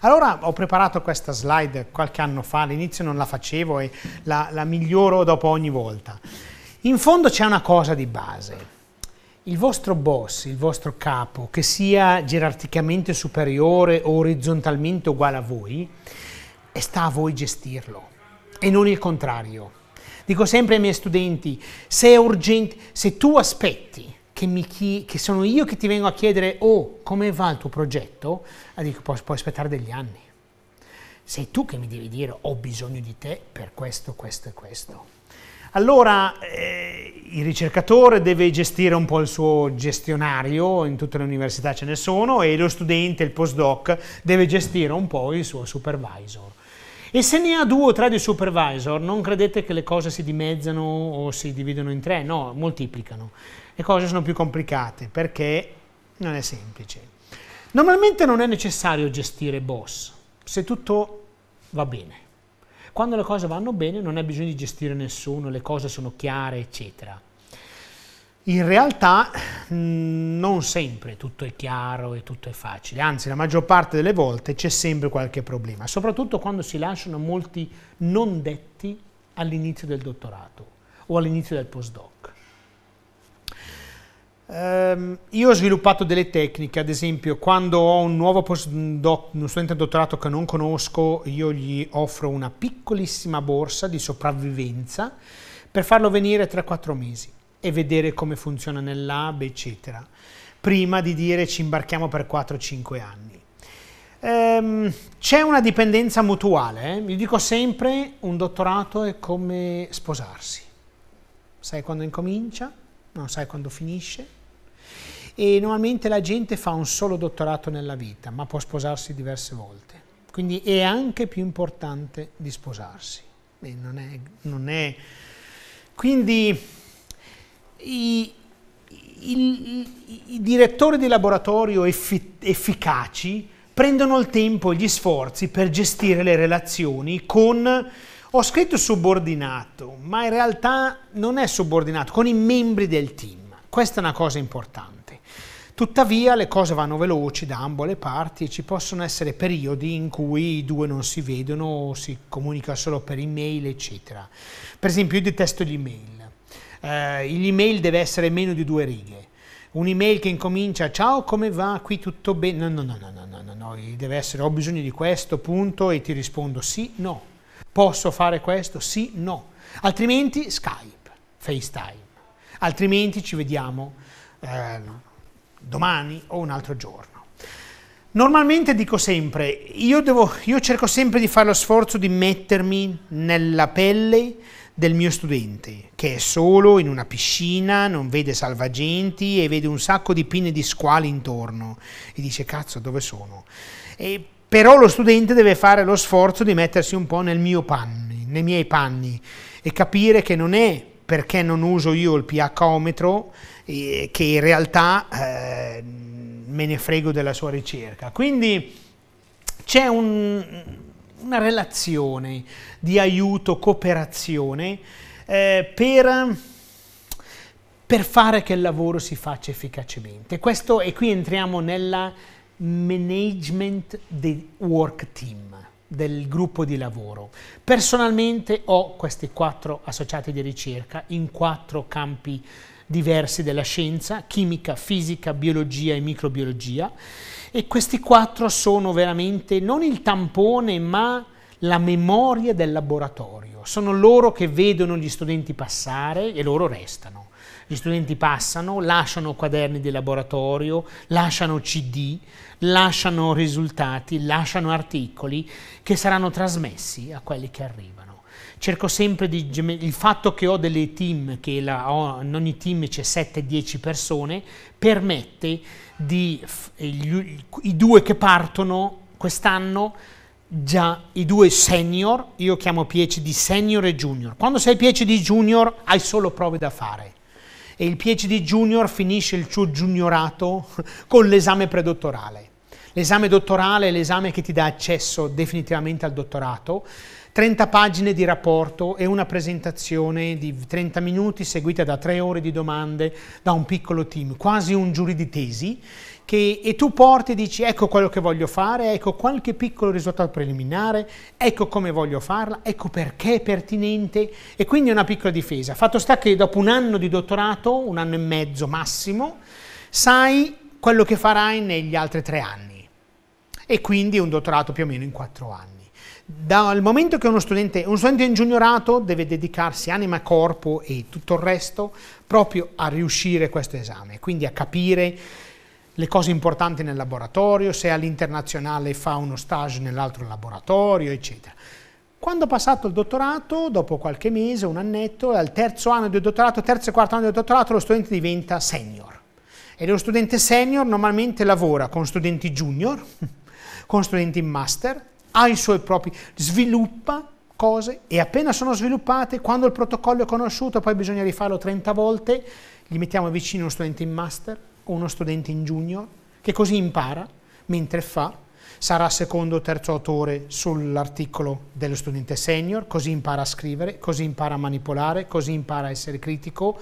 Allora ho preparato questa slide qualche anno fa, all'inizio non la facevo e la, la miglioro dopo ogni volta. In fondo c'è una cosa di base. Il vostro boss, il vostro capo, che sia gerarchicamente superiore o orizzontalmente uguale a voi, sta a voi gestirlo e non il contrario. Dico sempre ai miei studenti, se è urgente, se tu aspetti che, chi, che, sono io che ti vengo a chiedere, oh, come va il tuo progetto, dico, puoi, puoi aspettare degli anni. Sei tu che mi devi dire, ho bisogno di te per questo, questo e questo. Allora eh, il ricercatore deve gestire un po' il suo gestionario, in tutte le università ce ne sono, e lo studente, il postdoc, deve gestire un po' il suo supervisor. E se ne ha due o tre di supervisor, non credete che le cose si dimezzano o si dividono in tre, no, moltiplicano le cose sono più complicate perché non è semplice. Normalmente non è necessario gestire boss, se tutto va bene. Quando le cose vanno bene non è bisogno di gestire nessuno, le cose sono chiare, eccetera. In realtà mm, non sempre tutto è chiaro e tutto è facile, anzi la maggior parte delle volte c'è sempre qualche problema, soprattutto quando si lasciano molti non detti all'inizio del dottorato o all'inizio del postdoc. Um, io ho sviluppato delle tecniche, ad esempio quando ho un nuovo postdoc, uno studente dottorato che non conosco, io gli offro una piccolissima borsa di sopravvivenza per farlo venire 3-4 mesi e vedere come funziona nel lab, eccetera, prima di dire ci imbarchiamo per 4-5 anni. Um, c'è una dipendenza mutuale, eh? io dico sempre un dottorato è come sposarsi, sai quando incomincia, non sai quando finisce, e normalmente la gente fa un solo dottorato nella vita, ma può sposarsi diverse volte. Quindi è anche più importante di sposarsi. Non è, non è. Quindi i, i, i, direttori di laboratorio effi, efficaci prendono il tempo e gli sforzi per gestire le relazioni con, ho scritto subordinato, ma in realtà non è subordinato, con i membri del team. Questa è una cosa importante. Tuttavia le cose vanno veloci da ambo le parti e ci possono essere periodi in cui i due non si vedono, si comunica solo per email, eccetera. Per esempio io detesto gli email. Eh, l'email deve essere meno di due righe un'email che incomincia ciao come va qui tutto bene no no no no no no no deve essere ho bisogno di questo punto e ti rispondo sì no posso fare questo sì no altrimenti Skype FaceTime altrimenti ci vediamo eh, domani o un altro giorno. Normalmente dico sempre, io, devo, io cerco sempre di fare lo sforzo di mettermi nella pelle del mio studente, che è solo in una piscina, non vede salvagenti e vede un sacco di pinne di squali intorno e dice cazzo dove sono? E, però lo studente deve fare lo sforzo di mettersi un po' nel mio panni, nei miei panni e capire che non è perché non uso io il pH-ometro, eh, che in realtà eh, me ne frego della sua ricerca. Quindi c'è un, una relazione di aiuto, cooperazione eh, per, per fare che il lavoro si faccia efficacemente. Questo, e qui entriamo nella management del work team del gruppo di lavoro. Personalmente ho questi quattro associati di ricerca in quattro campi diversi della scienza, chimica, fisica, biologia e microbiologia, e questi quattro sono veramente non il tampone ma la memoria del laboratorio. Sono loro che vedono gli studenti passare e loro restano. Gli studenti passano, lasciano quaderni di laboratorio, lasciano CD, lasciano risultati, lasciano articoli che saranno trasmessi a quelli che arrivano cerco sempre di il fatto che ho delle team, che la, ho, in ogni team c'è 7-10 persone, permette di gli, i due che partono quest'anno già i due senior, io chiamo PhD senior e junior. Quando sei PhD junior hai solo prove da fare e il PhD junior finisce il suo juniorato con l'esame predottorale. L'esame dottorale è l'esame che ti dà accesso definitivamente al dottorato, 30 pagine di rapporto e una presentazione di 30 minuti seguita da 3 ore di domande da un piccolo team, quasi un giurì di tesi, che, e tu porti e dici ecco quello che voglio fare, ecco qualche piccolo risultato preliminare, ecco come voglio farla, ecco perché è pertinente e quindi una piccola difesa. Fatto sta che dopo un anno di dottorato, un anno e mezzo massimo, sai quello che farai negli altri tre anni e quindi un dottorato più o meno in quattro anni. Dal momento che uno studente, uno studente in juniorato deve dedicarsi anima, corpo e tutto il resto proprio a riuscire questo esame, quindi a capire le cose importanti nel laboratorio, se all'internazionale fa uno stage nell'altro laboratorio, eccetera. Quando ho passato il dottorato, dopo qualche mese, un annetto, al terzo anno del dottorato, terzo e quarto anno del dottorato, lo studente diventa senior. E lo studente senior normalmente lavora con studenti junior, con studenti master, ha i suoi propri, sviluppa cose e appena sono sviluppate, quando il protocollo è conosciuto, poi bisogna rifarlo 30 volte, gli mettiamo vicino uno studente in master o uno studente in junior, che così impara mentre fa, sarà secondo o terzo autore sull'articolo dello studente senior, così impara a scrivere, così impara a manipolare, così impara a essere critico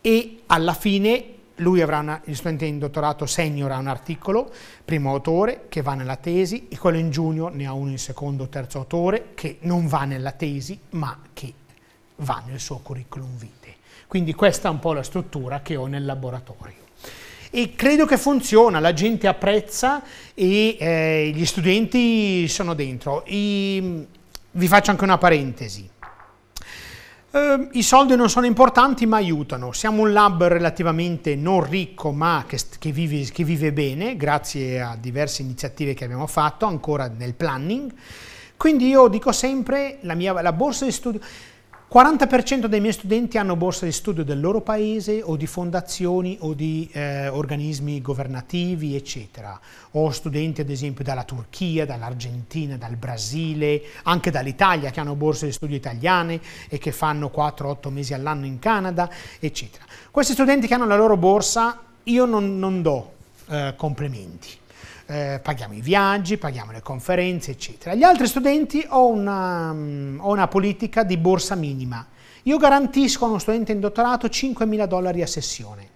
e alla fine lui avrà una, il studente in dottorato senior ha un articolo, primo autore, che va nella tesi, e quello in junior ne ha uno in secondo o terzo autore, che non va nella tesi, ma che va nel suo curriculum vitae. Quindi questa è un po' la struttura che ho nel laboratorio. E credo che funziona, la gente apprezza e eh, gli studenti sono dentro. I, vi faccio anche una parentesi. Ehm, I soldi non sono importanti ma aiutano. Siamo un lab relativamente non ricco ma che, che, vive, che vive bene grazie a diverse iniziative che abbiamo fatto ancora nel planning. Quindi io dico sempre la, mia, la borsa di studio 40% dei miei studenti hanno borse di studio del loro paese o di fondazioni o di eh, organismi governativi, eccetera. Ho studenti ad esempio dalla Turchia, dall'Argentina, dal Brasile, anche dall'Italia che hanno borse di studio italiane e che fanno 4-8 mesi all'anno in Canada, eccetera. Questi studenti che hanno la loro borsa io non, non do eh, complimenti eh, paghiamo i viaggi, paghiamo le conferenze, eccetera. Gli altri studenti ho una, mm, ho una politica di borsa minima. Io garantisco a uno studente in dottorato 5.000 dollari a sessione,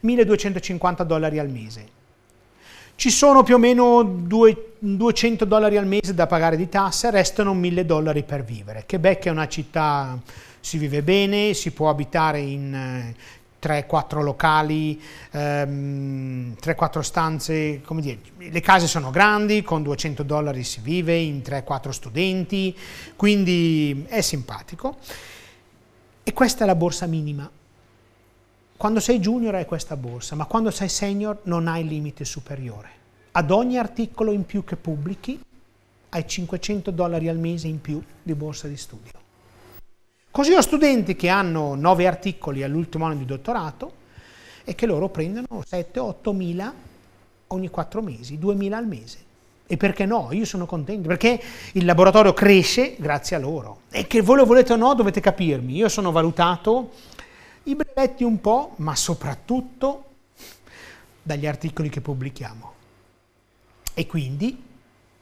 1.250 dollari al mese. Ci sono più o meno 200 dollari al mese da pagare di tasse, restano 1000 dollari per vivere. Quebec è una città, si vive bene, si può abitare in eh, 3-4 locali, ehm, 3-4 stanze, come dire, le case sono grandi, con 200 dollari si vive in 3-4 studenti, quindi è simpatico. E questa è la borsa minima. Quando sei junior hai questa borsa, ma quando sei senior non hai limite superiore. Ad ogni articolo in più che pubblichi hai 500 dollari al mese in più di borsa di studio. Così ho studenti che hanno nove articoli all'ultimo anno di dottorato e che loro prendono 7-8 mila ogni quattro mesi, 2 mila al mese. E perché no? Io sono contento, perché il laboratorio cresce grazie a loro. E che voi lo volete o no dovete capirmi, io sono valutato i brevetti un po', ma soprattutto dagli articoli che pubblichiamo. E quindi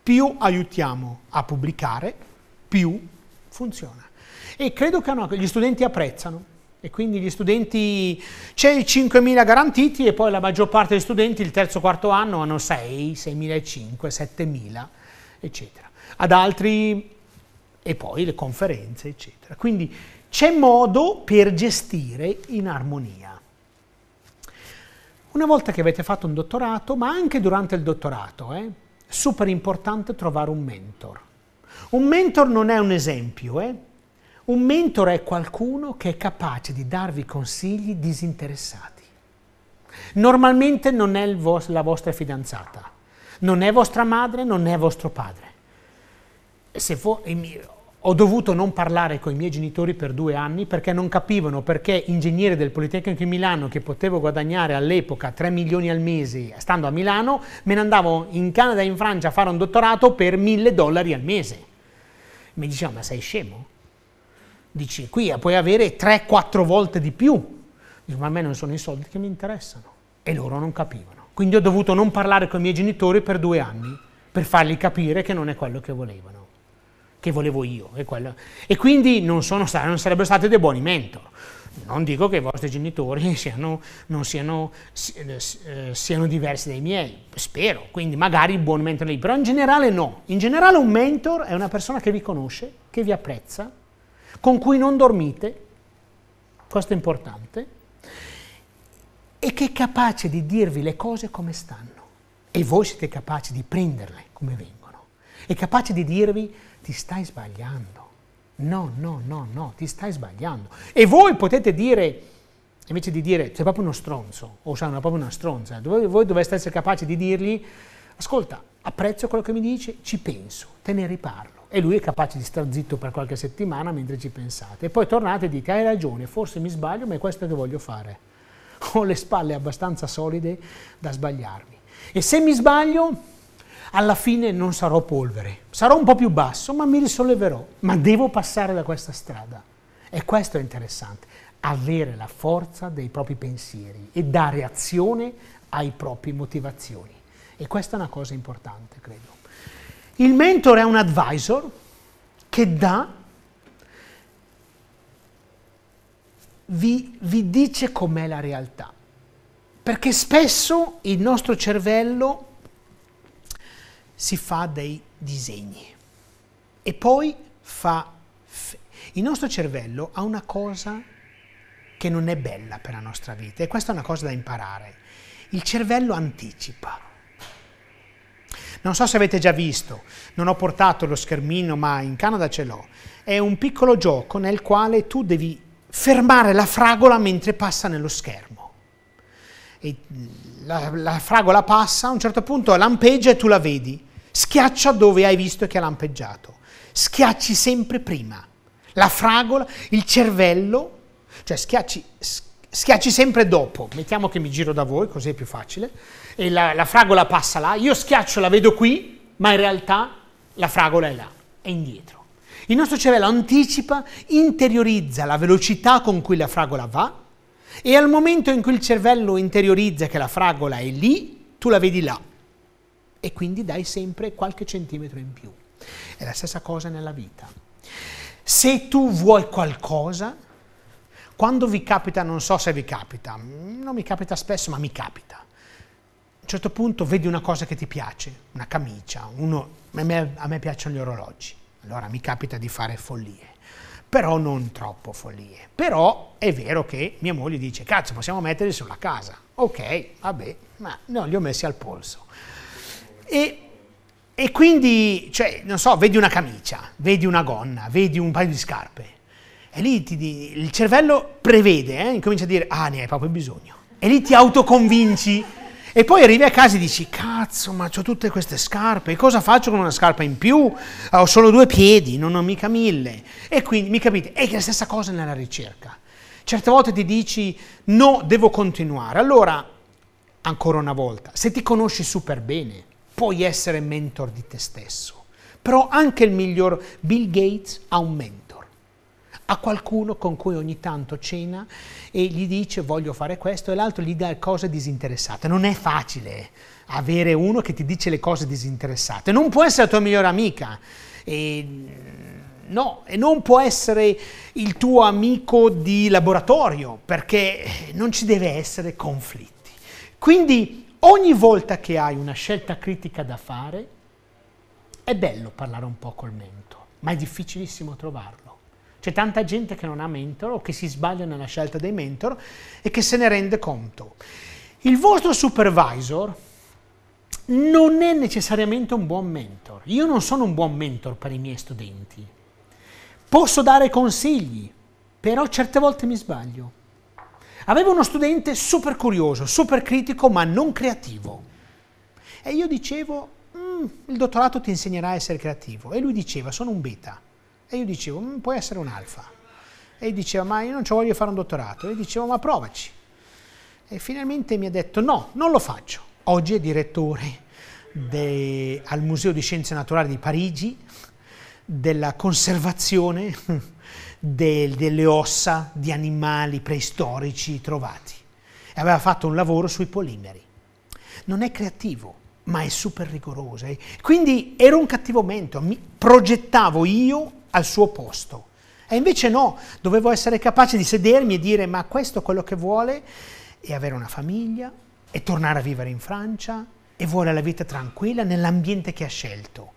più aiutiamo a pubblicare, più funziona. E credo che gli studenti apprezzano. E quindi gli studenti, c'è i 5.000 garantiti e poi la maggior parte degli studenti il terzo quarto anno hanno 6, 6.500, 7.000, eccetera. Ad altri, e poi le conferenze, eccetera. Quindi c'è modo per gestire in armonia. Una volta che avete fatto un dottorato, ma anche durante il dottorato, è eh, super importante trovare un mentor. Un mentor non è un esempio, eh? Un mentore è qualcuno che è capace di darvi consigli disinteressati. Normalmente non è vos- la vostra fidanzata, non è vostra madre, non è vostro padre. Vo- ho dovuto non parlare con i miei genitori per due anni perché non capivano perché ingegnere del Politecnico di Milano che potevo guadagnare all'epoca 3 milioni al mese stando a Milano, me ne andavo in Canada e in Francia a fare un dottorato per 1000 dollari al mese. Mi dicevano ma sei scemo? Dici, qui eh, puoi avere 3-4 volte di più. Dici, ma a me non sono i soldi che mi interessano. E loro non capivano. Quindi ho dovuto non parlare con i miei genitori per due anni, per fargli capire che non è quello che volevano, che volevo io. E, e quindi non, sono, non sarebbero stati dei buoni mentor. Non dico che i vostri genitori siano, siano, eh, eh, siano, diversi dai miei, spero, quindi magari il buon mentor lì, però in generale no. In generale un mentor è una persona che vi conosce, che vi apprezza, con cui non dormite, questo è importante, e che è capace di dirvi le cose come stanno. E voi siete capaci di prenderle come vengono. È capace di dirvi ti stai sbagliando. No, no, no, no, ti stai sbagliando. E voi potete dire, invece di dire sei proprio uno stronzo, o sei una, proprio una stronza, voi dovreste essere capaci di dirgli ascolta, apprezzo quello che mi dici, ci penso, te ne riparlo e lui è capace di star zitto per qualche settimana mentre ci pensate. E poi tornate e dite, hai ragione, forse mi sbaglio, ma è questo che voglio fare. Ho le spalle abbastanza solide da sbagliarmi. E se mi sbaglio, alla fine non sarò polvere. Sarò un po' più basso, ma mi risolleverò. Ma devo passare da questa strada. E questo è interessante, avere la forza dei propri pensieri e dare azione ai propri motivazioni. E questa è una cosa importante, credo. Il mentor è un advisor che dà, vi, vi dice com'è la realtà. Perché spesso il nostro cervello si fa dei disegni e poi fa... Il nostro cervello ha una cosa che non è bella per la nostra vita e questa è una cosa da imparare. Il cervello anticipa. Non so se avete già visto, non ho portato lo schermino, ma in Canada ce l'ho. È un piccolo gioco nel quale tu devi fermare la fragola mentre passa nello schermo. Mm, la, la, fragola passa, a un certo punto lampeggia e tu la vedi. Schiaccia dove hai visto che ha lampeggiato. Schiacci sempre prima. La fragola, il cervello, cioè schiacci, schiacci schiacci sempre dopo, mettiamo che mi giro da voi così è più facile, e la, la fragola passa là, io schiaccio, la vedo qui, ma in realtà la fragola è là, è indietro. Il nostro cervello anticipa, interiorizza la velocità con cui la fragola va e al momento in cui il cervello interiorizza che la fragola è lì, tu la vedi là e quindi dai sempre qualche centimetro in più. È la stessa cosa nella vita. Se tu vuoi qualcosa, quando vi capita, non so se vi capita, non mi capita spesso, ma mi capita. A un certo punto vedi una cosa che ti piace, una camicia, uno, a, me, a me piacciono gli orologi, allora mi capita di fare follie però non troppo follie. Però è vero che mia moglie dice, cazzo, possiamo metterli sulla casa. Ok, vabbè, ma no, li ho messi al polso. E, e quindi, cioè, non so, vedi una camicia, vedi una gonna, vedi un paio di scarpe e lì ti, il cervello prevede, eh, incomincia a dire, ah ne hai proprio bisogno. E lì ti autoconvinci. E poi arrivi a casa e dici, cazzo, ma ho tutte queste scarpe, cosa faccio con una scarpa in più? Ah, ho solo due piedi, non ho mica mille. E quindi, mi capite, è la stessa cosa nella ricerca. Certe volte ti dici, no, devo continuare. Allora, ancora una volta, se ti conosci super bene, puoi essere mentor di te stesso. Però anche il miglior Bill Gates ha un mentor a qualcuno con cui ogni tanto cena e gli dice voglio fare questo e l'altro gli dà cose disinteressate. Non è facile avere uno che ti dice le cose disinteressate, non può essere la tua migliore amica. E, mm, no, e non può essere il tuo amico di laboratorio perché non ci deve essere conflitti. Quindi ogni volta che hai una scelta critica da fare, è bello parlare un po' col mento, ma è difficilissimo trovarlo. C'è tanta gente che non ha mentor o che si sbaglia nella scelta dei mentor e che se ne rende conto. Il vostro supervisor non è necessariamente un buon mentor. Io non sono un buon mentor per i miei studenti. Posso dare consigli, però certe volte mi sbaglio. Avevo uno studente super curioso, super critico, ma non creativo. E io dicevo, mm, il dottorato ti insegnerà a essere creativo. E lui diceva, sono un beta. E io dicevo, mm, puoi essere un alfa. E diceva, ma io non ci voglio fare un dottorato. E dicevo, ma provaci. E finalmente mi ha detto, no, non lo faccio. Oggi è direttore de, al Museo di Scienze Naturali di Parigi della conservazione de, delle ossa di animali preistorici trovati. E aveva fatto un lavoro sui polimeri. Non è creativo, ma è super rigoroso. Eh. Quindi ero un cattivo mento, mi progettavo io al suo posto. E invece no, dovevo essere capace di sedermi e dire ma questo è quello che vuole è avere una famiglia, e tornare a vivere in Francia, e vuole la vita tranquilla nell'ambiente che ha scelto.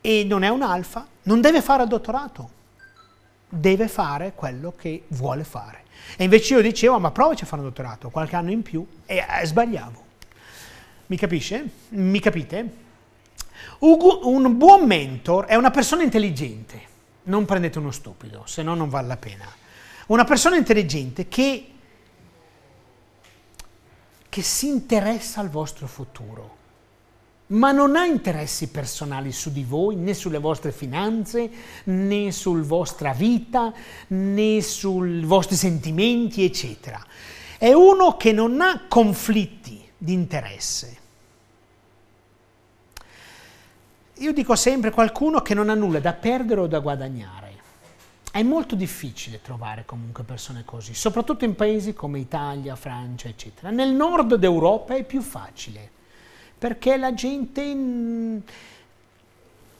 E non è un alfa, non deve fare il dottorato, deve fare quello che vuole fare. E invece io dicevo, ma provaci a fare un dottorato, qualche anno in più, e eh, sbagliavo. Mi capisce? Mi capite? un buon mentor è una persona intelligente non prendete uno stupido, se no non vale la pena. Una persona intelligente che, che si interessa al vostro futuro, ma non ha interessi personali su di voi, né sulle vostre finanze, né sulla vostra vita, né sui vostri sentimenti, eccetera. È uno che non ha conflitti di interesse Io dico sempre qualcuno che non ha nulla da perdere o da guadagnare. È molto difficile trovare comunque persone così, soprattutto in paesi come Italia, Francia, eccetera. Nel nord d'Europa è più facile, perché la gente, mm,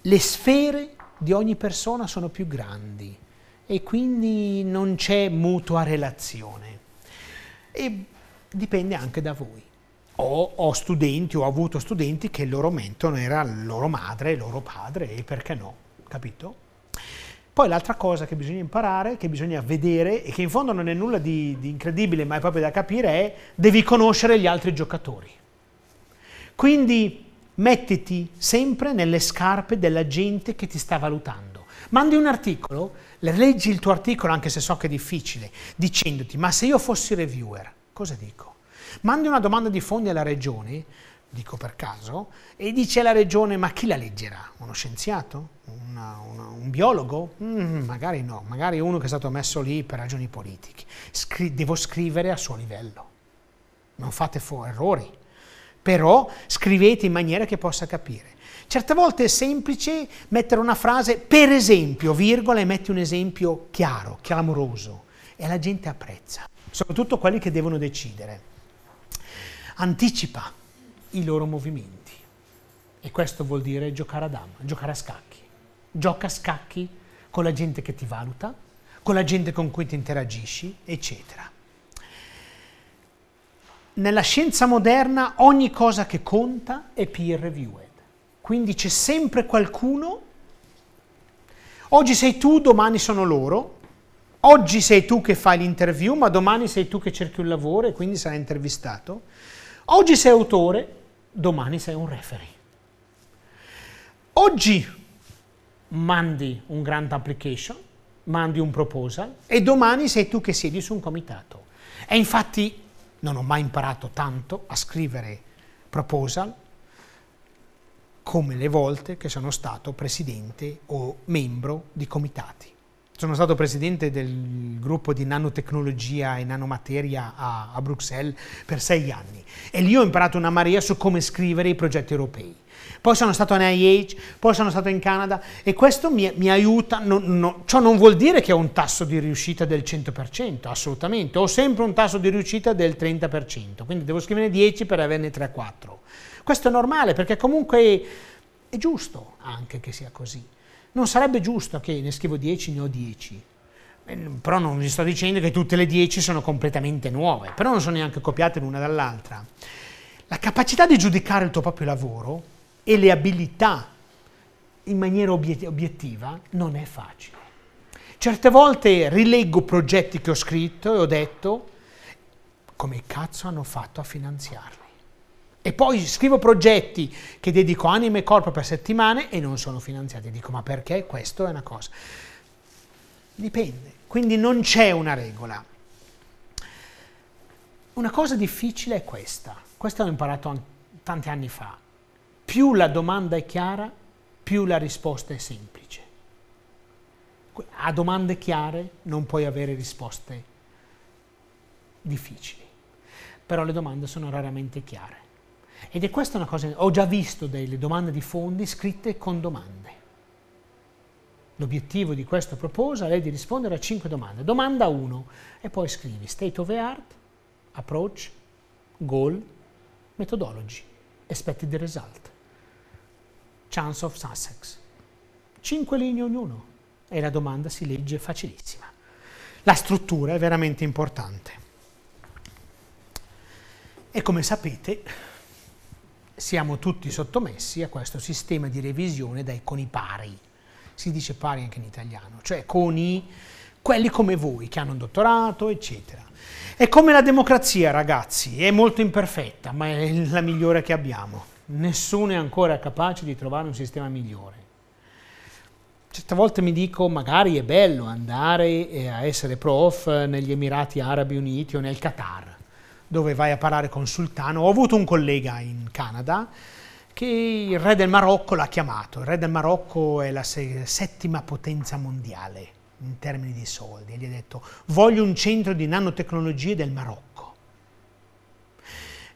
le sfere di ogni persona sono più grandi e quindi non c'è mutua relazione. E dipende anche da voi ho, ho, studenti, ho avuto studenti che il loro mentore era loro madre, loro padre e perché no, capito? Poi l'altra cosa che bisogna imparare, che bisogna vedere e che in fondo non è nulla di, di incredibile ma è proprio da capire è devi conoscere gli altri giocatori. Quindi mettiti sempre nelle scarpe della gente che ti sta valutando. Mandi un articolo, leggi il tuo articolo anche se so che è difficile, dicendoti ma se io fossi reviewer, cosa dico? mandi una domanda di fondi alla regione, dico per caso, e dice alla regione ma chi la leggerà? Uno scienziato? Una, una, un biologo? Mm, magari no, magari uno che è stato messo lì per ragioni politiche. Scri devo scrivere a suo livello, non fate errori, però scrivete in maniera che possa capire. Certe volte è semplice mettere una frase, per esempio, virgola, e metti un esempio chiaro, clamoroso, e la gente apprezza, soprattutto quelli che devono decidere anticipa i loro movimenti. E questo vuol dire giocare a dama, giocare a scacchi. Gioca a scacchi con la gente che ti valuta, con la gente con cui ti interagisci, eccetera. Nella scienza moderna ogni cosa che conta è peer reviewed, quindi c'è sempre qualcuno, oggi sei tu, domani sono loro, oggi sei tu che fai l'interview, ma domani sei tu che cerchi un lavoro e quindi sarai intervistato. Oggi sei autore, domani sei un referee. Oggi mandi un grant application, mandi un proposal e domani sei tu che siedi su un comitato. E infatti non ho mai imparato tanto a scrivere proposal come le volte che sono stato presidente o membro di comitati. Sono stato presidente del gruppo di nanotecnologia e nanomateria a, a, Bruxelles per sei anni e lì ho imparato una maria su come scrivere i progetti europei. Poi sono stato a NIH, poi sono stato in Canada e questo mi, mi aiuta. No, no, ciò non vuol dire che ho un tasso di riuscita del 100%, assolutamente. Ho sempre un tasso di riuscita del 30%, quindi devo scriverne 10 per averne 3-4. Questo è normale perché comunque è giusto anche che sia così. Non sarebbe giusto che ne scrivo 10, ne ho 10. Eh, però non vi sto dicendo che tutte le 10 sono completamente nuove, però non sono neanche copiate l'una dall'altra. La capacità di giudicare il tuo proprio lavoro e le abilità in maniera obiettiva non è facile. Certe volte rileggo progetti che ho scritto e ho detto come cazzo hanno fatto a finanziarli. E poi scrivo progetti che dedico anima e corpo per settimane e non sono finanziati. Dico, ma perché? Questo è una cosa. Dipende. Quindi non c'è una regola. Una cosa difficile è questa. Questa ho imparato tanti anni fa. Più la domanda è chiara, più la risposta è semplice. A domande chiare non puoi avere risposte difficili. Però le domande sono raramente chiare. Ed è questa una cosa, ho già visto delle domande di fondi scritte con domande. L'obiettivo di questo proposa è di rispondere a 5 domande. Domanda 1 e poi scrivi state of the art, approach, goal, methodology, expected result, chance of success. 5 linee ognuno e la domanda si legge facilissima. La struttura è veramente importante. E come sapete, siamo tutti sottomessi a questo sistema di revisione dai pari. si dice pari anche in italiano, cioè con quelli come voi che hanno un dottorato, eccetera. È come la democrazia, ragazzi, è molto imperfetta, ma è la migliore che abbiamo. Nessuno è ancora capace di trovare un sistema migliore. Certe volte mi dico, magari è bello andare eh, a essere prof negli Emirati Arabi Uniti o nel Qatar, dove vai a parlare con il sultano. Ho avuto un collega in Canada che il re del Marocco l'ha chiamato. Il re del Marocco è la settima potenza mondiale in termini di soldi. E gli ha detto voglio un centro di nanotecnologie del Marocco.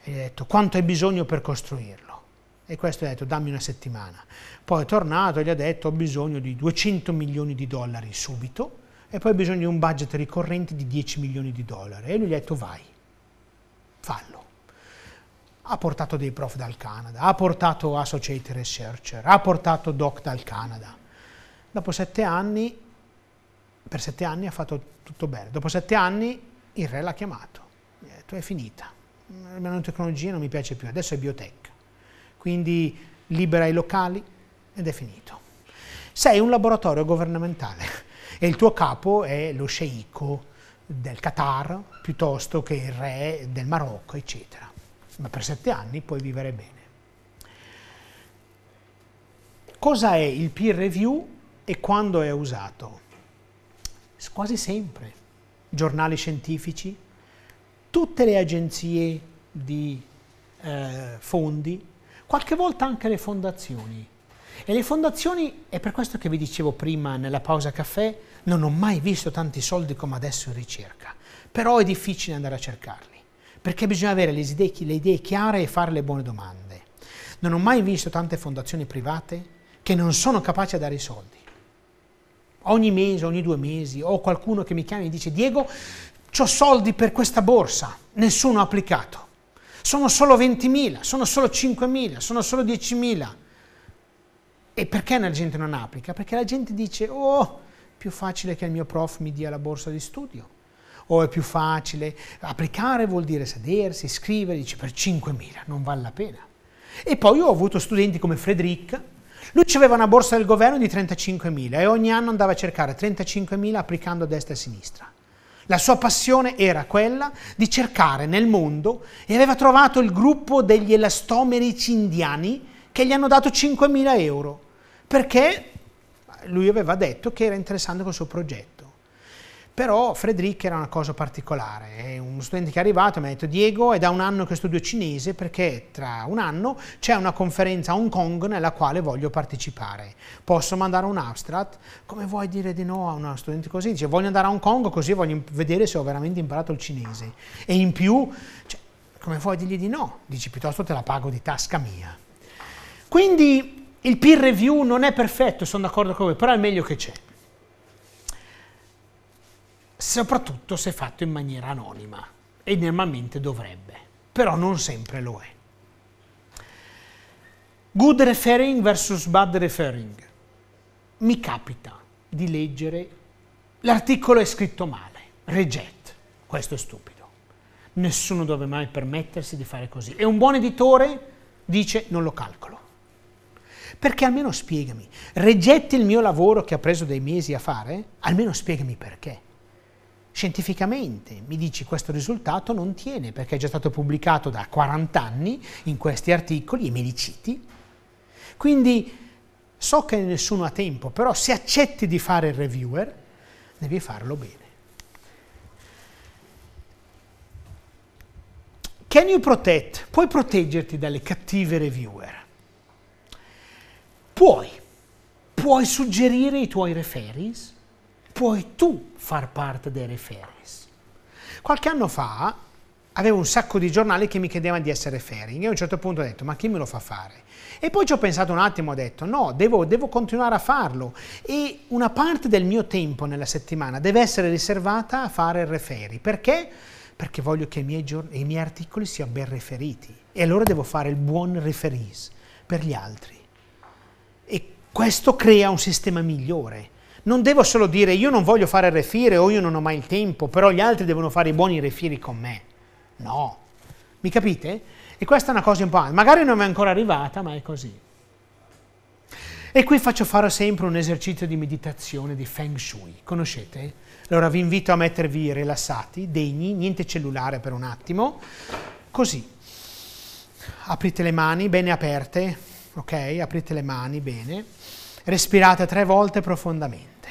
E gli ha detto quanto hai bisogno per costruirlo. E questo gli ha detto dammi una settimana. Poi è tornato e gli ha detto ho bisogno di 200 milioni di dollari subito e poi ho bisogno di un budget ricorrente di 10 milioni di dollari. E lui gli ha detto vai fallo. Ha portato dei prof dal Canada, ha portato associate researcher, ha portato doc dal Canada. Dopo sette anni, per sette anni ha fatto tutto bene. Dopo sette anni il re l'ha chiamato, ha detto è finita, la nanotecnologia non mi piace più, adesso è biotech. Quindi libera i locali ed è finito. Sei un laboratorio governamentale e il tuo capo è lo sceicco del Qatar piuttosto che il re del Marocco, eccetera. Ma per sette anni puoi vivere bene. Cosa è il peer review e quando è usato? Quasi sempre. Giornali scientifici, tutte le agenzie di eh, fondi, qualche volta anche le fondazioni. E le fondazioni, è per questo che vi dicevo prima nella pausa caffè, non ho mai visto tanti soldi come adesso in ricerca, però è difficile andare a cercarli, perché bisogna avere le idee, le idee chiare e fare le buone domande. Non ho mai visto tante fondazioni private che non sono capaci a dare i soldi. Ogni mese, ogni due mesi, ho qualcuno che mi chiama e mi dice Diego, ho soldi per questa borsa, nessuno ha applicato. Sono solo 20.000, sono solo 5.000, sono solo 10.000. E perché la gente non applica? Perché la gente dice, oh, più facile che il mio prof mi dia la borsa di studio, o è più facile applicare vuol dire sedersi, scrivere, dici per 5.000 non vale la pena. E poi ho avuto studenti come Frederick, lui aveva una borsa del governo di 35.000 e ogni anno andava a cercare 35.000 applicando a destra e a sinistra. La sua passione era quella di cercare nel mondo e aveva trovato il gruppo degli elastomerici indiani che gli hanno dato 5.000 euro perché lui aveva detto che era interessante col suo progetto. Però Frederic era una cosa particolare, è uno studente che è arrivato e mi ha detto Diego è da un anno che studio cinese perché tra un anno c'è una conferenza a Hong Kong nella quale voglio partecipare. Posso mandare un abstract? Come vuoi dire di no a uno studente così? Dice voglio andare a Hong Kong così voglio vedere se ho veramente imparato il cinese. E in più, cioè, come vuoi dirgli di no? Dici piuttosto te la pago di tasca mia. Quindi il peer review non è perfetto, sono d'accordo con voi, però è il meglio che c'è. Soprattutto se fatto in maniera anonima, e normalmente dovrebbe, però non sempre lo è. Good referring versus bad referring. Mi capita di leggere l'articolo è scritto male, reject, questo è stupido. Nessuno deve mai permettersi di fare così. E un buon editore dice non lo calcolo perché almeno spiegami. reggetti il mio lavoro che ha preso dei mesi a fare? Almeno spiegami perché. Scientificamente mi dici questo risultato non tiene perché è già stato pubblicato da 40 anni in questi articoli e me li citi. Quindi so che nessuno ha tempo, però se accetti di fare il reviewer devi farlo bene. Can you protect? Puoi proteggerti dalle cattive reviewer puoi, puoi suggerire i tuoi referis, puoi tu far parte dei referis. Qualche anno fa avevo un sacco di giornali che mi chiedevano di essere referee, e a un certo punto ho detto ma chi me lo fa fare? E poi ci ho pensato un attimo, ho detto no, devo, devo continuare a farlo e una parte del mio tempo nella settimana deve essere riservata a fare il referee, perché? Perché voglio che i miei, i miei articoli siano ben referiti e allora devo fare il buon referis per gli altri. Questo crea un sistema migliore. Non devo solo dire io non voglio fare refire o io non ho mai il tempo, però gli altri devono fare i buoni refiri con me. No. Mi capite? E questa è una cosa un po'... Magari non è ancora arrivata, ma è così. E qui faccio fare sempre un esercizio di meditazione di Feng Shui. Conoscete? Allora vi invito a mettervi rilassati, degni, niente cellulare per un attimo. Così. Aprite le mani bene aperte, ok? Aprite le mani bene. Respirate tre volte profondamente.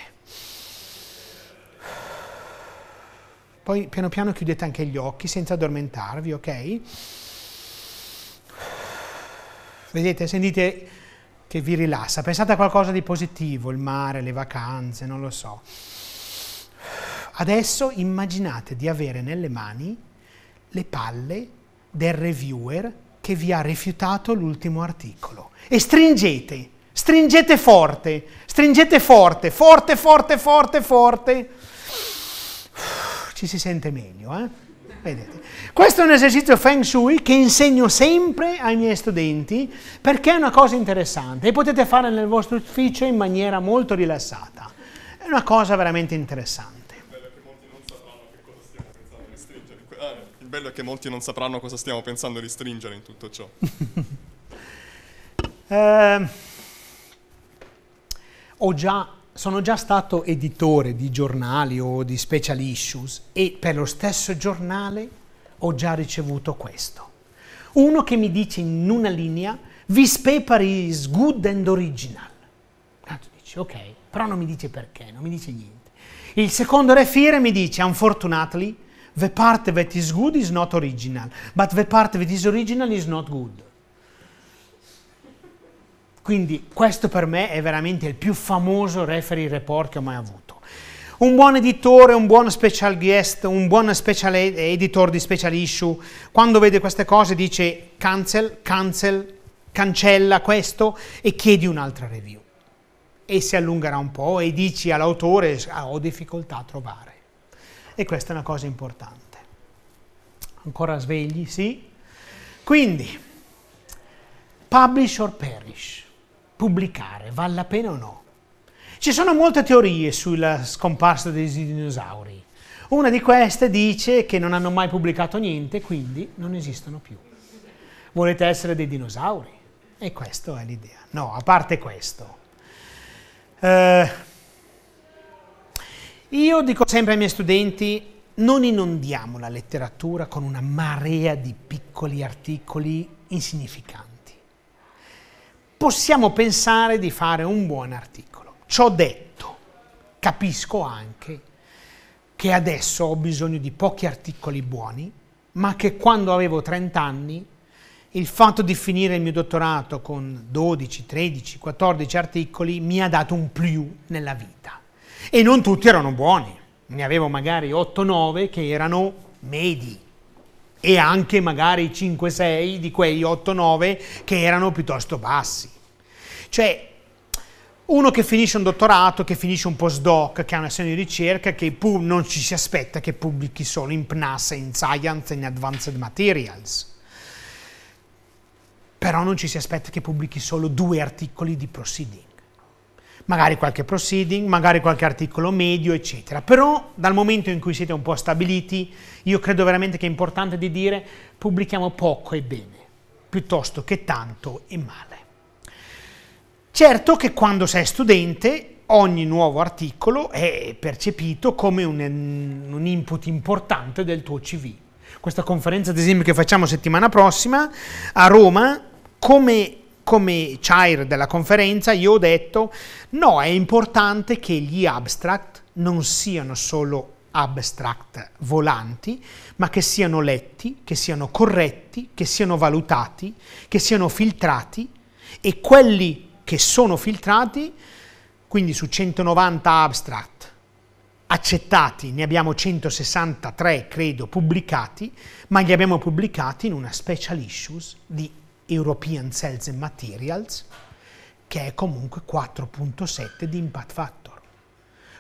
Poi piano piano chiudete anche gli occhi senza addormentarvi, ok? Vedete, sentite che vi rilassa. Pensate a qualcosa di positivo, il mare, le vacanze, non lo so. Adesso immaginate di avere nelle mani le palle del reviewer che vi ha rifiutato l'ultimo articolo e stringete Stringete forte, stringete forte, forte, forte, forte, forte. Ci si sente meglio, eh? Vedete. Questo è un esercizio Feng Shui che insegno sempre ai miei studenti perché è una cosa interessante e potete fare nel vostro ufficio in maniera molto rilassata. È una cosa veramente interessante. Il bello è che molti non sapranno ah, cosa stiamo pensando di stringere in tutto ciò. eh, già, sono già stato editore di giornali o di special issues e per lo stesso giornale ho già ricevuto questo. Uno che mi dice in una linea, this paper is good and original. Tanto dici, ok, però non mi dice perché, non mi dice niente. Il secondo refiere mi dice, unfortunately, the part that is good is not original, but the part that is original is not good. Quindi questo per me è veramente il più famoso referee report che ho mai avuto. Un buon editore, un buon special guest, un buon special editor di special issue, quando vede queste cose dice cancel, cancel, cancella questo e chiedi un'altra review. E si allungherà un po' e dici all'autore ah, ho difficoltà a trovare. E questa è una cosa importante. Ancora svegli, sì? Quindi, publish or perish pubblicare, vale la pena o no? Ci sono molte teorie sulla scomparsa dei dinosauri. Una di queste dice che non hanno mai pubblicato niente, quindi non esistono più. Volete essere dei dinosauri? E questa è l'idea. No, a parte questo. Eh, io dico sempre ai miei studenti, non inondiamo la letteratura con una marea di piccoli articoli insignificanti possiamo pensare di fare un buon articolo. Ciò detto, capisco anche che adesso ho bisogno di pochi articoli buoni, ma che quando avevo 30 anni il fatto di finire il mio dottorato con 12, 13, 14 articoli mi ha dato un più nella vita. E non tutti erano buoni, ne avevo magari 8-9 che erano medi e anche magari 5-6 di quei 8-9 che erano piuttosto bassi. Cioè, uno che finisce un dottorato, che finisce un postdoc, che ha una serie di ricerca, che non ci si aspetta che pubblichi solo in PNAS, in Science, in Advanced Materials. Però non ci si aspetta che pubblichi solo due articoli di ProCD magari qualche proceeding, magari qualche articolo medio, eccetera. Però dal momento in cui siete un po' stabiliti, io credo veramente che è importante di dire pubblichiamo poco e bene, piuttosto che tanto e male. Certo che quando sei studente ogni nuovo articolo è percepito come un, un input importante del tuo CV. Questa conferenza, ad esempio, che facciamo settimana prossima a Roma, come come chair della conferenza, io ho detto no, è importante che gli abstract non siano solo abstract volanti, ma che siano letti, che siano corretti, che siano valutati, che siano filtrati e quelli che sono filtrati, quindi su 190 abstract accettati, ne abbiamo 163 credo pubblicati, ma li abbiamo pubblicati in una special issues di European Cells and Materials, che è comunque 4.7 di impact factor.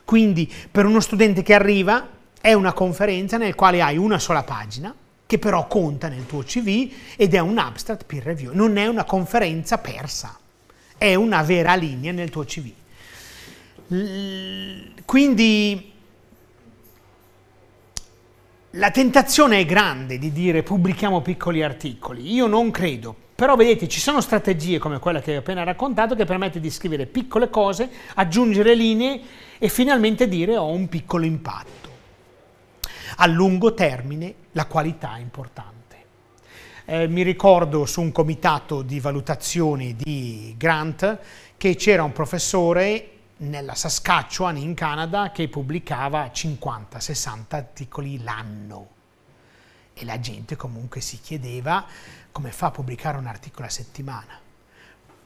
Quindi per uno studente che arriva è una conferenza nel quale hai una sola pagina, che però conta nel tuo CV ed è un abstract peer review, non è una conferenza persa, è una vera linea nel tuo CV. quindi la tentazione è grande di dire pubblichiamo piccoli articoli. Io non credo però vedete, ci sono strategie come quella che vi ho appena raccontato che permette di scrivere piccole cose, aggiungere linee e finalmente dire ho un piccolo impatto. A lungo termine la qualità è importante. Eh, mi ricordo su un comitato di valutazione di Grant che c'era un professore nella Saskatchewan in Canada che pubblicava 50-60 articoli l'anno e la gente comunque si chiedeva come fa a pubblicare un articolo a settimana?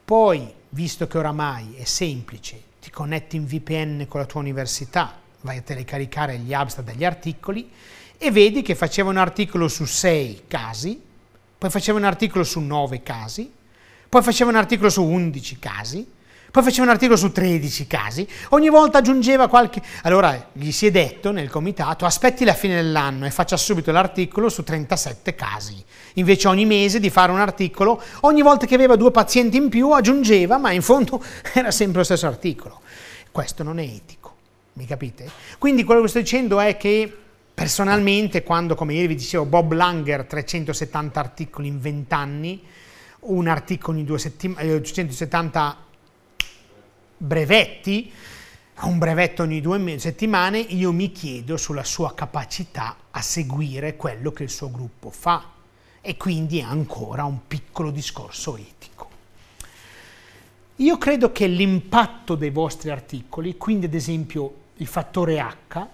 Poi, visto che oramai è semplice, ti connetti in VPN con la tua università, vai a telecaricare gli abstract degli articoli e vedi che faceva un articolo su sei casi, poi faceva un articolo su nove casi, poi faceva un articolo su undici casi, poi faceva un articolo su 13 casi, ogni volta aggiungeva qualche... Allora gli si è detto nel comitato aspetti la fine dell'anno e faccia subito l'articolo su 37 casi. Invece ogni mese di fare un articolo, ogni volta che aveva due pazienti in più aggiungeva, ma in fondo era sempre lo stesso articolo. Questo non è etico, mi capite? Quindi quello che sto dicendo è che personalmente quando, come ieri vi dicevo, Bob Langer 370 articoli in 20 anni, un articolo ogni 270 brevetti, a un brevetto ogni due settimane, io mi chiedo sulla sua capacità a seguire quello che il suo gruppo fa e quindi ancora un piccolo discorso etico. Io credo che l'impatto dei vostri articoli, quindi ad esempio il fattore H,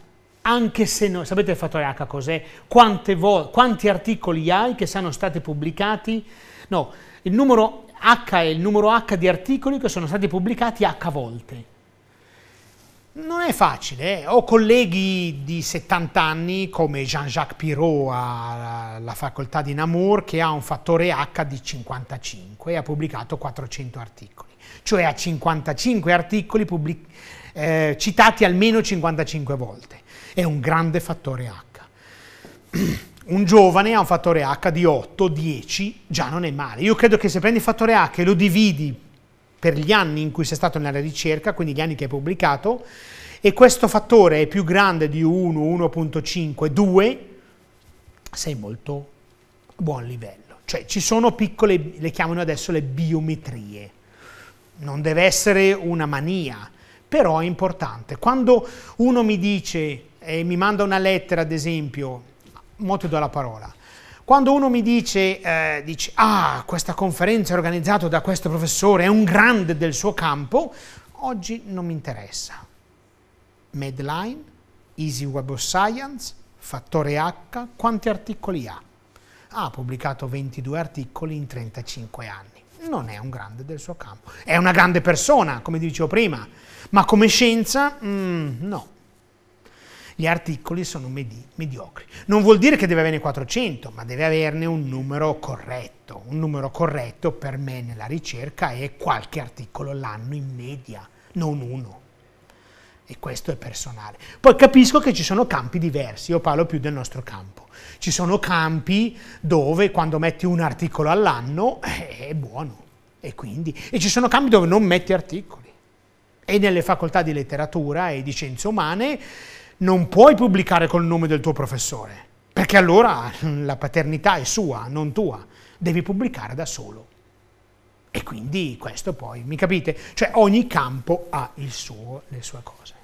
anche se no, sapete il fattore H cos'è? quanti articoli hai che sono stati pubblicati? No, il numero H è il numero H di articoli che sono stati pubblicati H volte. Non è facile, eh? ho colleghi di 70 anni come Jean-Jacques Pirot alla facoltà di Namur che ha un fattore H di 55 e ha pubblicato 400 articoli, cioè ha 55 articoli eh, citati almeno 55 volte, è un grande fattore H. un giovane ha un fattore H di 8, 10, già non è male. Io credo che se prendi il fattore H e lo dividi per gli anni in cui sei stato nella ricerca, quindi gli anni che hai pubblicato, e questo fattore è più grande di 1, 1.5, 2, sei molto buon livello. Cioè ci sono piccole, le chiamano adesso le biometrie. Non deve essere una mania, però è importante. Quando uno mi dice, eh, mi manda una lettera ad esempio, molto do la parola. Quando uno mi dice, eh, dice, ah, questa conferenza è organizzata da questo professore, è un grande del suo campo, oggi non mi interessa. Medline, Easy Web of Science, Fattore H, quanti articoli ha? Ha pubblicato 22 articoli in 35 anni. Non è un grande del suo campo. È una grande persona, come dicevo prima, ma come scienza, mm, no gli articoli sono medi mediocri. Non vuol dire che deve averne 400, ma deve averne un numero corretto. Un numero corretto per me nella ricerca è qualche articolo l'anno in media, non uno. E questo è personale. Poi capisco che ci sono campi diversi, io parlo più del nostro campo. Ci sono campi dove quando metti un articolo all'anno eh, è buono, e quindi... E ci sono campi dove non metti articoli. E nelle facoltà di letteratura e di scienze umane non puoi pubblicare col nome del tuo professore, perché allora la paternità è sua, non tua, devi pubblicare da solo. E quindi questo poi, mi capite? Cioè ogni campo ha suo, le sue cose.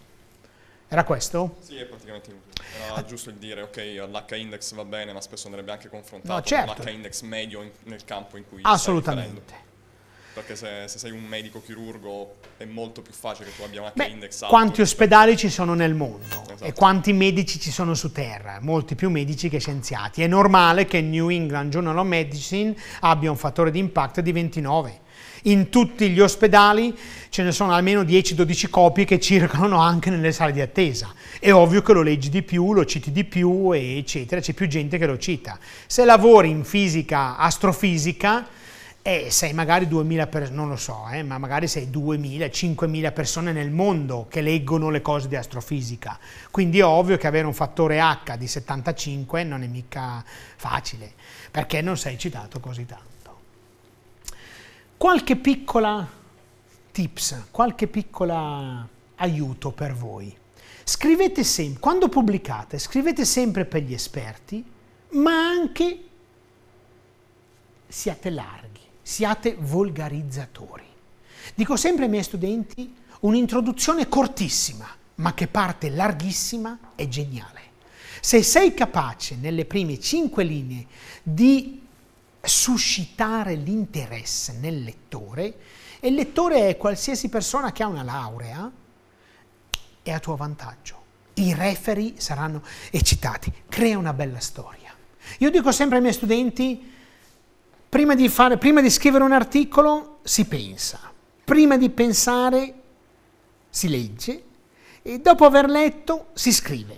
Era questo? Sì, è praticamente tutto. Era ah. giusto il dire, ok, l'H-index va bene, ma spesso andrebbe anche confrontato no, certo. con l'H-index medio in, nel campo in cui Assolutamente. Perché se, se sei un medico chirurgo è molto più facile che tu abbia una Beh, index alto. Quanti ospedali per... ci sono nel mondo esatto. e quanti medici ci sono su terra? Molti più medici che scienziati. È normale che il New England Journal of Medicine abbia un fattore di impatto di 29. In tutti gli ospedali ce ne sono almeno 10-12 copie che circolano anche nelle sale di attesa. È ovvio che lo leggi di più, lo citi di più, eccetera, c'è più gente che lo cita. Se lavori in fisica, astrofisica, e sei magari 2.000 persone, non lo so, eh, ma magari sei 2.000, 5.000 persone nel mondo che leggono le cose di astrofisica. Quindi è ovvio che avere un fattore H di 75 non è mica facile, perché non sei citato così tanto. Qualche piccola tips, qualche piccola aiuto per voi. Scrivete sempre, quando pubblicate, scrivete sempre per gli esperti, ma anche siate larghi siate volgarizzatori. Dico sempre ai miei studenti un'introduzione cortissima, ma che parte larghissima, è geniale. Se sei capace nelle prime cinque linee di suscitare l'interesse nel lettore, e il lettore è qualsiasi persona che ha una laurea, è a tuo vantaggio. I referi saranno eccitati, crea una bella storia. Io dico sempre ai miei studenti, Prima di, fare, prima di scrivere un articolo si pensa, prima di pensare si legge e dopo aver letto si scrive.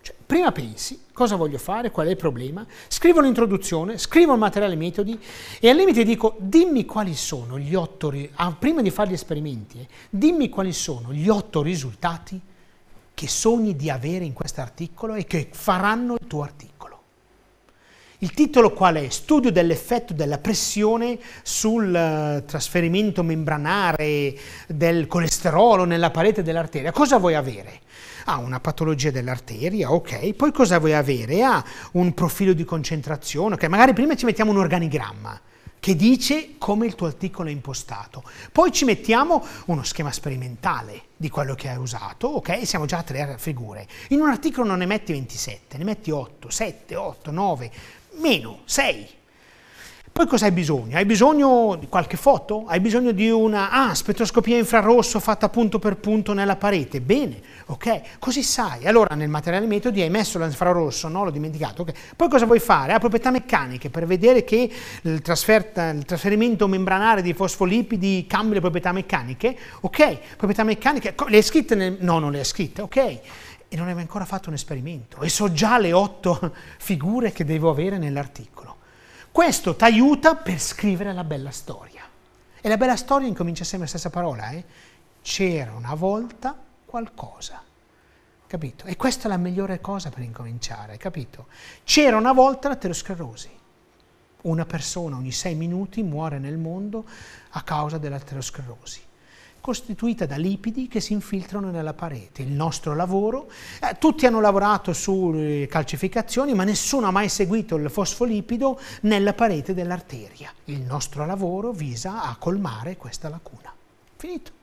Cioè, prima pensi cosa voglio fare, qual è il problema, scrivo l'introduzione, scrivo il materiale metodi e al limite dico dimmi quali sono gli otto, ah, prima di fare gli esperimenti, eh, dimmi quali sono gli otto risultati che sogni di avere in questo articolo e che faranno il tuo articolo. Il titolo qual è? Studio dell'effetto della pressione sul eh, trasferimento membranare del colesterolo nella parete dell'arteria. Cosa vuoi avere? Ah, una patologia dell'arteria, ok. Poi cosa vuoi avere? Ah, un profilo di concentrazione, ok. Magari prima ci mettiamo un organigramma che dice come il tuo articolo è impostato. Poi ci mettiamo uno schema sperimentale di quello che hai usato, ok? Siamo già a tre figure. In un articolo non ne metti 27, ne metti 8, 7, 8, 9 meno, 6. Poi cosa hai bisogno? Hai bisogno di qualche foto? Hai bisogno di una ah, spettroscopia infrarosso fatta punto per punto nella parete? Bene, ok? Così sai. Allora nel materiale metodi hai messo l'infrarosso, no? L'ho dimenticato, ok? Poi cosa vuoi fare? Ha proprietà meccaniche per vedere che il, il trasferimento membranare di fosfolipidi cambia le proprietà meccaniche, ok? Proprietà meccaniche, le hai scritte? Nel, no, non le hai scritte, ok? e non avevo ancora fatto un esperimento e so già le otto figure che devo avere nell'articolo. Questo ti aiuta per scrivere la bella storia. E la bella storia incomincia sempre la stessa parola, eh? C'era una volta qualcosa. Capito? E questa è la migliore cosa per incominciare, capito? C'era una volta l'aterosclerosi. Una persona ogni sei minuti muore nel mondo a causa dell'aterosclerosi costituita da lipidi che si infiltrano nella parete. Il nostro lavoro, eh, tutti hanno lavorato sulle eh, calcificazioni, ma nessuno ha mai seguito il fosfolipido nella parete dell'arteria. Il nostro lavoro visa a colmare questa lacuna. Finito.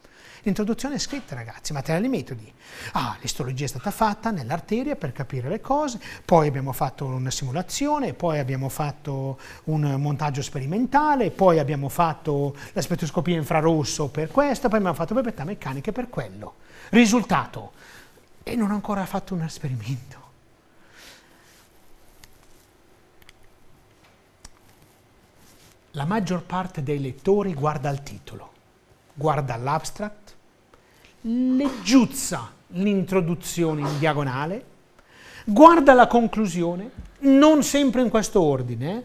L'introduzione è scritta, ragazzi, materiali e metodi. Ah, l'istologia è stata fatta nell'arteria per capire le cose, poi abbiamo fatto una simulazione, poi abbiamo fatto un montaggio sperimentale, poi abbiamo fatto la spettroscopia infrarosso per questo, poi abbiamo fatto proprietà meccaniche per quello. Risultato, e non ho ancora fatto un esperimento. La maggior parte dei lettori guarda il titolo, guarda l'abstract, leggiuzza l'introduzione in diagonale, guarda la conclusione, non sempre in questo ordine. Eh.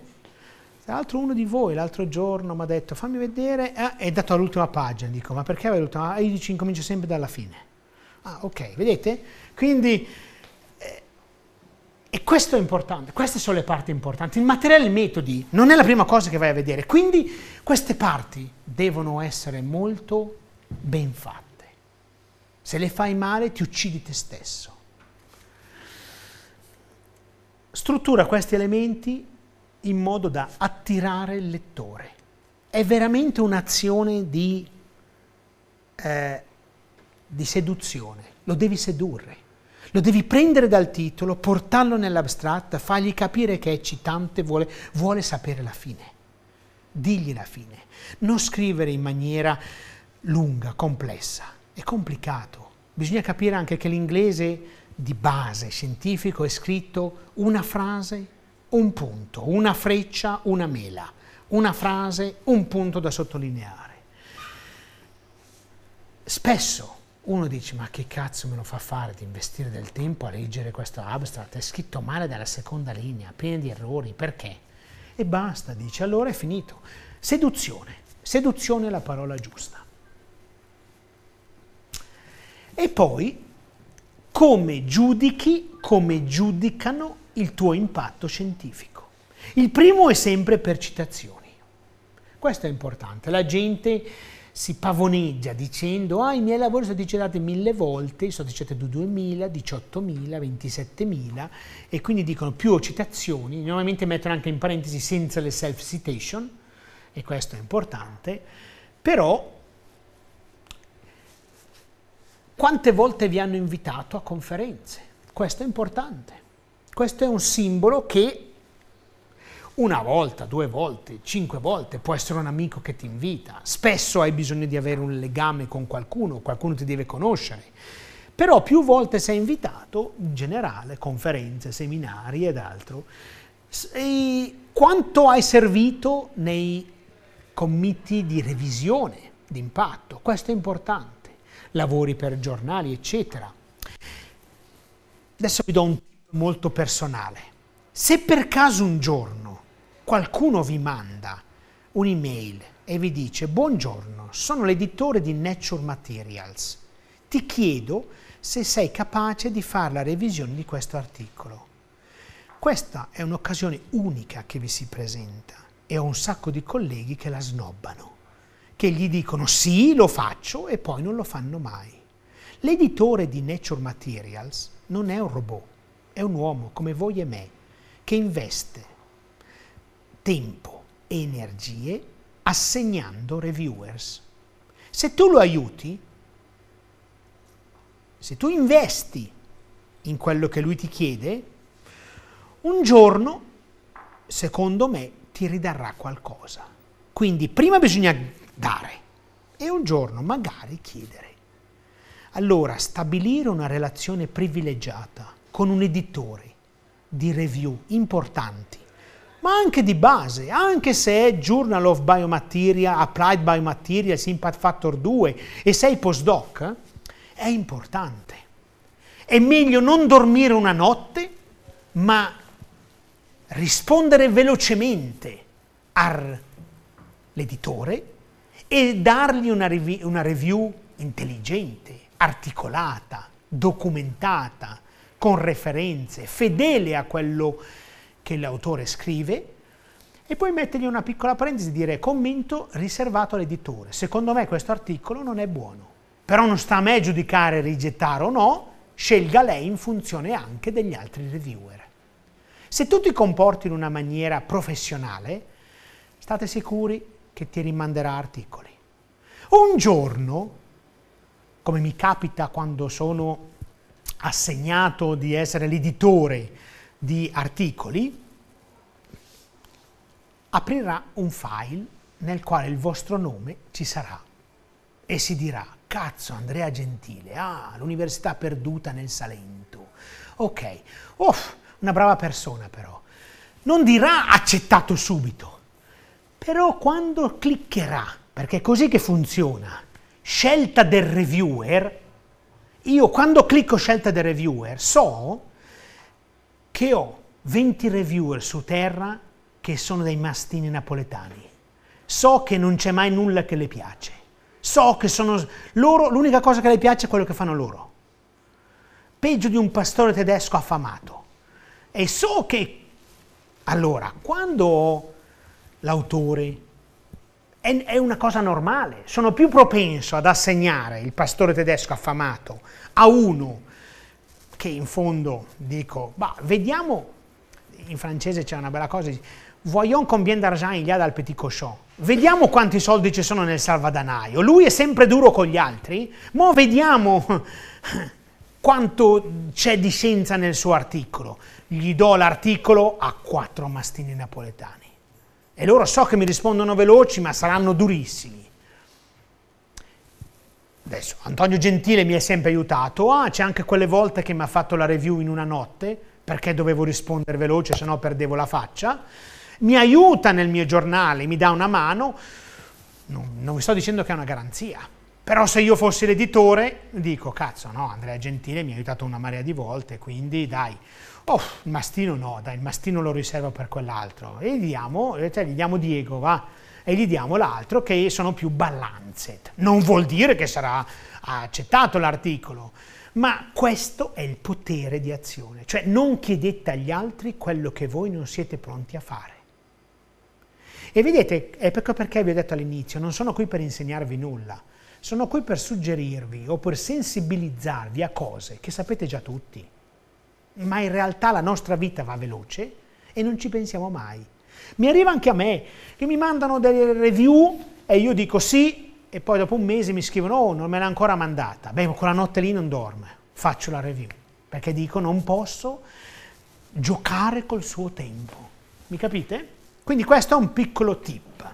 Tra l'altro uno di voi l'altro giorno mi ha detto fammi vedere, eh, è dato all'ultima pagina, dico ma perché avevi l'ultima? E io dico incomincio sempre dalla fine. Ah ok, vedete? Quindi, eh, e questo è importante, queste sono le parti importanti. Il materiale i metodi non è la prima cosa che vai a vedere, quindi queste parti devono essere molto ben fatte. Se le fai male ti uccidi te stesso. Struttura questi elementi in modo da attirare il lettore. È veramente un'azione di, eh, di seduzione, lo devi sedurre, lo devi prendere dal titolo, portarlo nell'abstratto, fargli capire che è eccitante, vuole, vuole sapere la fine. Digli la fine, non scrivere in maniera lunga, complessa è complicato. Bisogna capire anche che l'inglese di base scientifico è scritto una frase, un punto, una freccia, una mela, una frase, un punto da sottolineare. Spesso uno dice ma che cazzo me lo fa fare di investire del tempo a leggere questo abstract, è scritto male dalla seconda linea, pieno di errori, perché? E basta, dice, allora è finito. Seduzione, seduzione è la parola giusta. E poi come giudichi, come giudicano il tuo impatto scientifico. Il primo è sempre per citazioni. Questo è importante. La gente si pavoneggia dicendo ah i miei lavori sono citati mille volte, sono citati 2000, 18.000, 27.000 e quindi dicono più citazioni, normalmente mettono anche in parentesi senza le self citation e questo è importante, però quante volte vi hanno invitato a conferenze? Questo è importante. Questo è un simbolo che una volta, due volte, cinque volte, può essere un amico che ti invita. Spesso hai bisogno di avere un legame con qualcuno, qualcuno ti deve conoscere. Però più volte sei invitato, in generale, conferenze, seminari ed altro. E quanto hai servito nei committi di revisione, di impatto? Questo è importante lavori per giornali, eccetera. Adesso vi do un tip molto personale. Se per caso un giorno qualcuno vi manda un'email e vi dice buongiorno, sono l'editore di Nature Materials, ti chiedo se sei capace di fare la revisione di questo articolo. Questa è un'occasione unica che vi si presenta e ho un sacco di colleghi che la snobbano che gli dicono sì, lo faccio e poi non lo fanno mai. L'editore di Nature Materials non è un robot, è un uomo come voi e me, che investe tempo e energie assegnando reviewers. Se tu lo aiuti, se tu investi in quello che lui ti chiede, un giorno, secondo me, ti ridarrà qualcosa. Quindi prima bisogna dare e un giorno magari chiedere. Allora, stabilire una relazione privilegiata con un editore di review importanti, ma anche di base, anche se è Journal of Biomaterial, Applied Biomaterials, Impact Factor 2 e sei postdoc, è importante. È meglio non dormire una notte, ma rispondere velocemente all'editore e dargli una, revi- una review intelligente, articolata, documentata, con referenze, fedele a quello che l'autore scrive, e poi mettergli una piccola parentesi e dire commento riservato all'editore. Secondo me questo articolo non è buono. Però non sta a me giudicare, rigettare o no, scelga lei in funzione anche degli altri reviewer. Se tu ti comporti in una maniera professionale, state sicuri che ti rimanderà articoli. Un giorno, come mi capita quando sono assegnato di essere l'editore di articoli, aprirà un file nel quale il vostro nome ci sarà e si dirà, cazzo Andrea Gentile, ah, l'università perduta nel Salento. Ok, uff, una brava persona però. Non dirà accettato subito, però quando cliccherà, perché è così che funziona, scelta del reviewer, io quando clicco scelta del reviewer so che ho 20 reviewer su terra che sono dei mastini napoletani. So che non c'è mai nulla che le piace. So che sono loro, l'unica cosa che le piace è quello che fanno loro. Peggio di un pastore tedesco affamato. E so che allora, quando ho l'autore. È, è una cosa normale. Sono più propenso ad assegnare il pastore tedesco affamato a uno che in fondo dico, ma vediamo, in francese c'è una bella cosa, voyons combien d'argent il y a dal petit cochon. Vediamo quanti soldi ci sono nel salvadanaio. Lui è sempre duro con gli altri, ma vediamo quanto c'è di scienza nel suo articolo. Gli do l'articolo a quattro mastini napoletani. E loro so che mi rispondono veloci, ma saranno durissimi. Adesso, Antonio Gentile mi ha sempre aiutato. Ah, c'è anche quelle volte che mi ha fatto la review in una notte, perché dovevo rispondere veloce, sennò perdevo la faccia. Mi aiuta nel mio giornale, mi dà una mano. Non, non vi sto dicendo che è una garanzia, però se io fossi l'editore dico, cazzo, no, Andrea Gentile mi ha aiutato una marea di volte, quindi dai, oh, il mastino no, dai, il mastino lo riservo per quell'altro, e gli diamo, cioè gli diamo Diego, va, e gli diamo l'altro che sono più balanced. Non vuol dire che sarà accettato l'articolo, ma questo è il potere di azione, cioè non chiedete agli altri quello che voi non siete pronti a fare. E vedete, è ecco perché, perché vi ho detto all'inizio, non sono qui per insegnarvi nulla, sono qui per suggerirvi o per sensibilizzarvi a cose che sapete già tutti ma in realtà la nostra vita va veloce e non ci pensiamo mai. Mi arriva anche a me che mi mandano delle review e io dico sì e poi dopo un mese mi scrivono oh non me l'ha ancora mandata. Beh, ma quella notte lì non dorme, faccio la review perché dico non posso giocare col suo tempo. Mi capite? Quindi questo è un piccolo tip.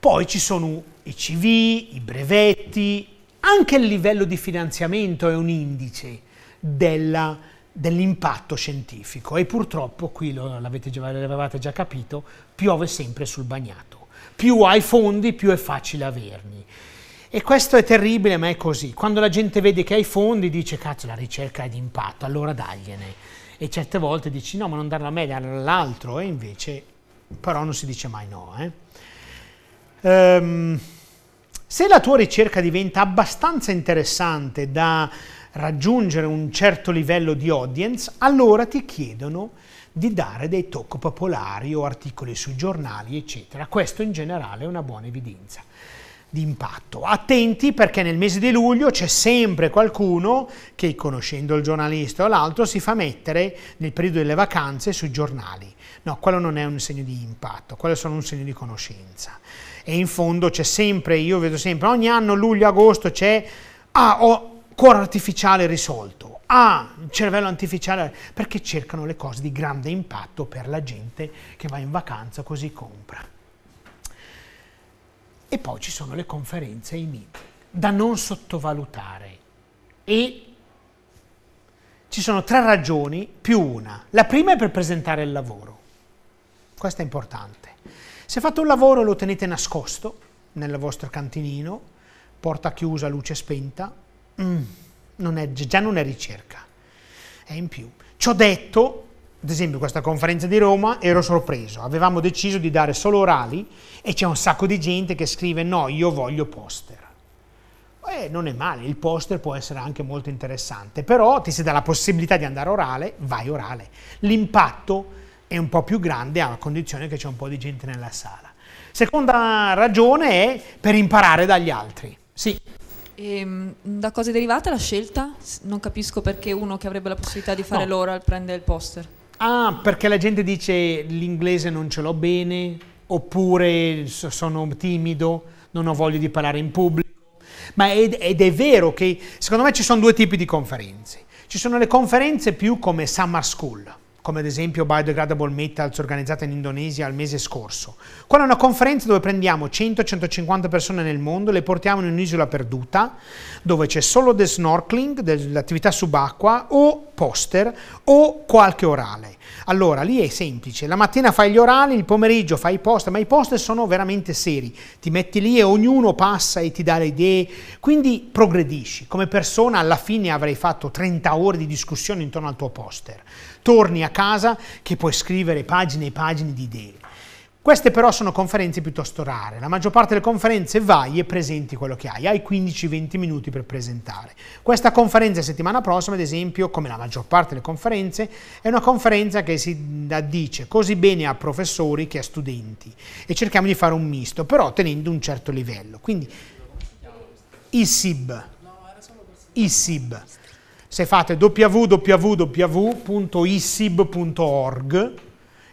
Poi ci sono i CV, i brevetti, anche il livello di finanziamento è un indice della dell'impatto scientifico e purtroppo, qui l'avete già, l'avevate già capito, piove sempre sul bagnato. Più hai fondi, più è facile averli. E questo è terribile, ma è così. Quando la gente vede che hai fondi, dice cazzo la ricerca è di impatto, allora dagliene. E certe volte dici no, ma non darla a me, darla all'altro, e invece però non si dice mai no. Eh? Ehm, se la tua ricerca diventa abbastanza interessante da raggiungere un certo livello di audience, allora ti chiedono di dare dei tocco popolari o articoli sui giornali, eccetera. Questo in generale è una buona evidenza di impatto. Attenti perché nel mese di luglio c'è sempre qualcuno che, conoscendo il giornalista o l'altro, si fa mettere nel periodo delle vacanze sui giornali. No, quello non è un segno di impatto, quello è solo un segno di conoscenza. E in fondo c'è sempre, io vedo sempre, ogni anno luglio-agosto c'è, ah, ho, cuore artificiale risolto, ha ah, il cervello artificiale, perché cercano le cose di grande impatto per la gente che va in vacanza così compra. E poi ci sono le conferenze e i meeting, da non sottovalutare. E ci sono tre ragioni più una. La prima è per presentare il lavoro. Questo è importante. Se fate un lavoro lo tenete nascosto nel vostro cantinino, porta chiusa, luce spenta, mm, non è, già non è ricerca, è in più. Ciò detto, ad esempio questa conferenza di Roma, ero sorpreso, avevamo deciso di dare solo orali e c'è un sacco di gente che scrive no, io voglio poster. Eh, non è male, il poster può essere anche molto interessante, però ti si dà la possibilità di andare orale, vai orale. L'impatto è un po' più grande a condizione che c'è un po' di gente nella sala. Seconda ragione è per imparare dagli altri. Sì, e, ehm, da cosa è derivata la scelta? Non capisco perché uno che avrebbe la possibilità di fare no. l'oral prende il poster. Ah, perché la gente dice l'inglese non ce l'ho bene, oppure sono timido, non ho voglia di parlare in pubblico. Ma ed, ed è vero che secondo me ci sono due tipi di conferenze. Ci sono le conferenze più come summer school, come ad esempio Biodegradable Metals organizzata in Indonesia il mese scorso. Quella è una conferenza dove prendiamo 100-150 persone nel mondo, le portiamo in un'isola perduta, dove c'è solo del snorkeling, dell'attività subacqua, o poster, o qualche orale. Allora, lì è semplice, la mattina fai gli orali, il pomeriggio fai i poster, ma i poster sono veramente seri, ti metti lì e ognuno passa e ti dà le idee, quindi progredisci. Come persona alla fine avrai fatto 30 ore di discussione intorno al tuo poster torni a casa che puoi scrivere pagine e pagine di idee. Queste però sono conferenze piuttosto rare, la maggior parte delle conferenze vai e presenti quello che hai, hai 15-20 minuti per presentare. Questa conferenza settimana prossima, ad esempio, come la maggior parte delle conferenze, è una conferenza che si addice così bene a professori che a studenti e cerchiamo di fare un misto, però tenendo un certo livello. Quindi ISIB, ISIB se fate www.issib.org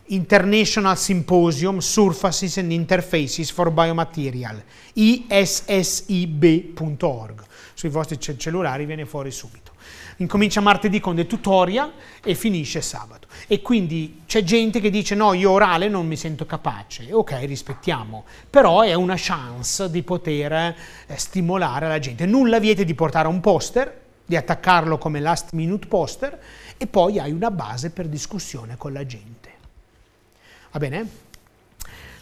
International Symposium Surfaces and Interfaces for Biomaterial, issib.org. Sui vostri cellulari viene fuori subito. Incomincia martedì con dei tutorial e finisce sabato. E quindi c'è gente che dice no, io orale non mi sento capace. Ok, rispettiamo, però è una chance di poter eh, stimolare la gente. Nulla vieta di portare un poster di attaccarlo come last minute poster e poi hai una base per discussione con la gente. Va bene?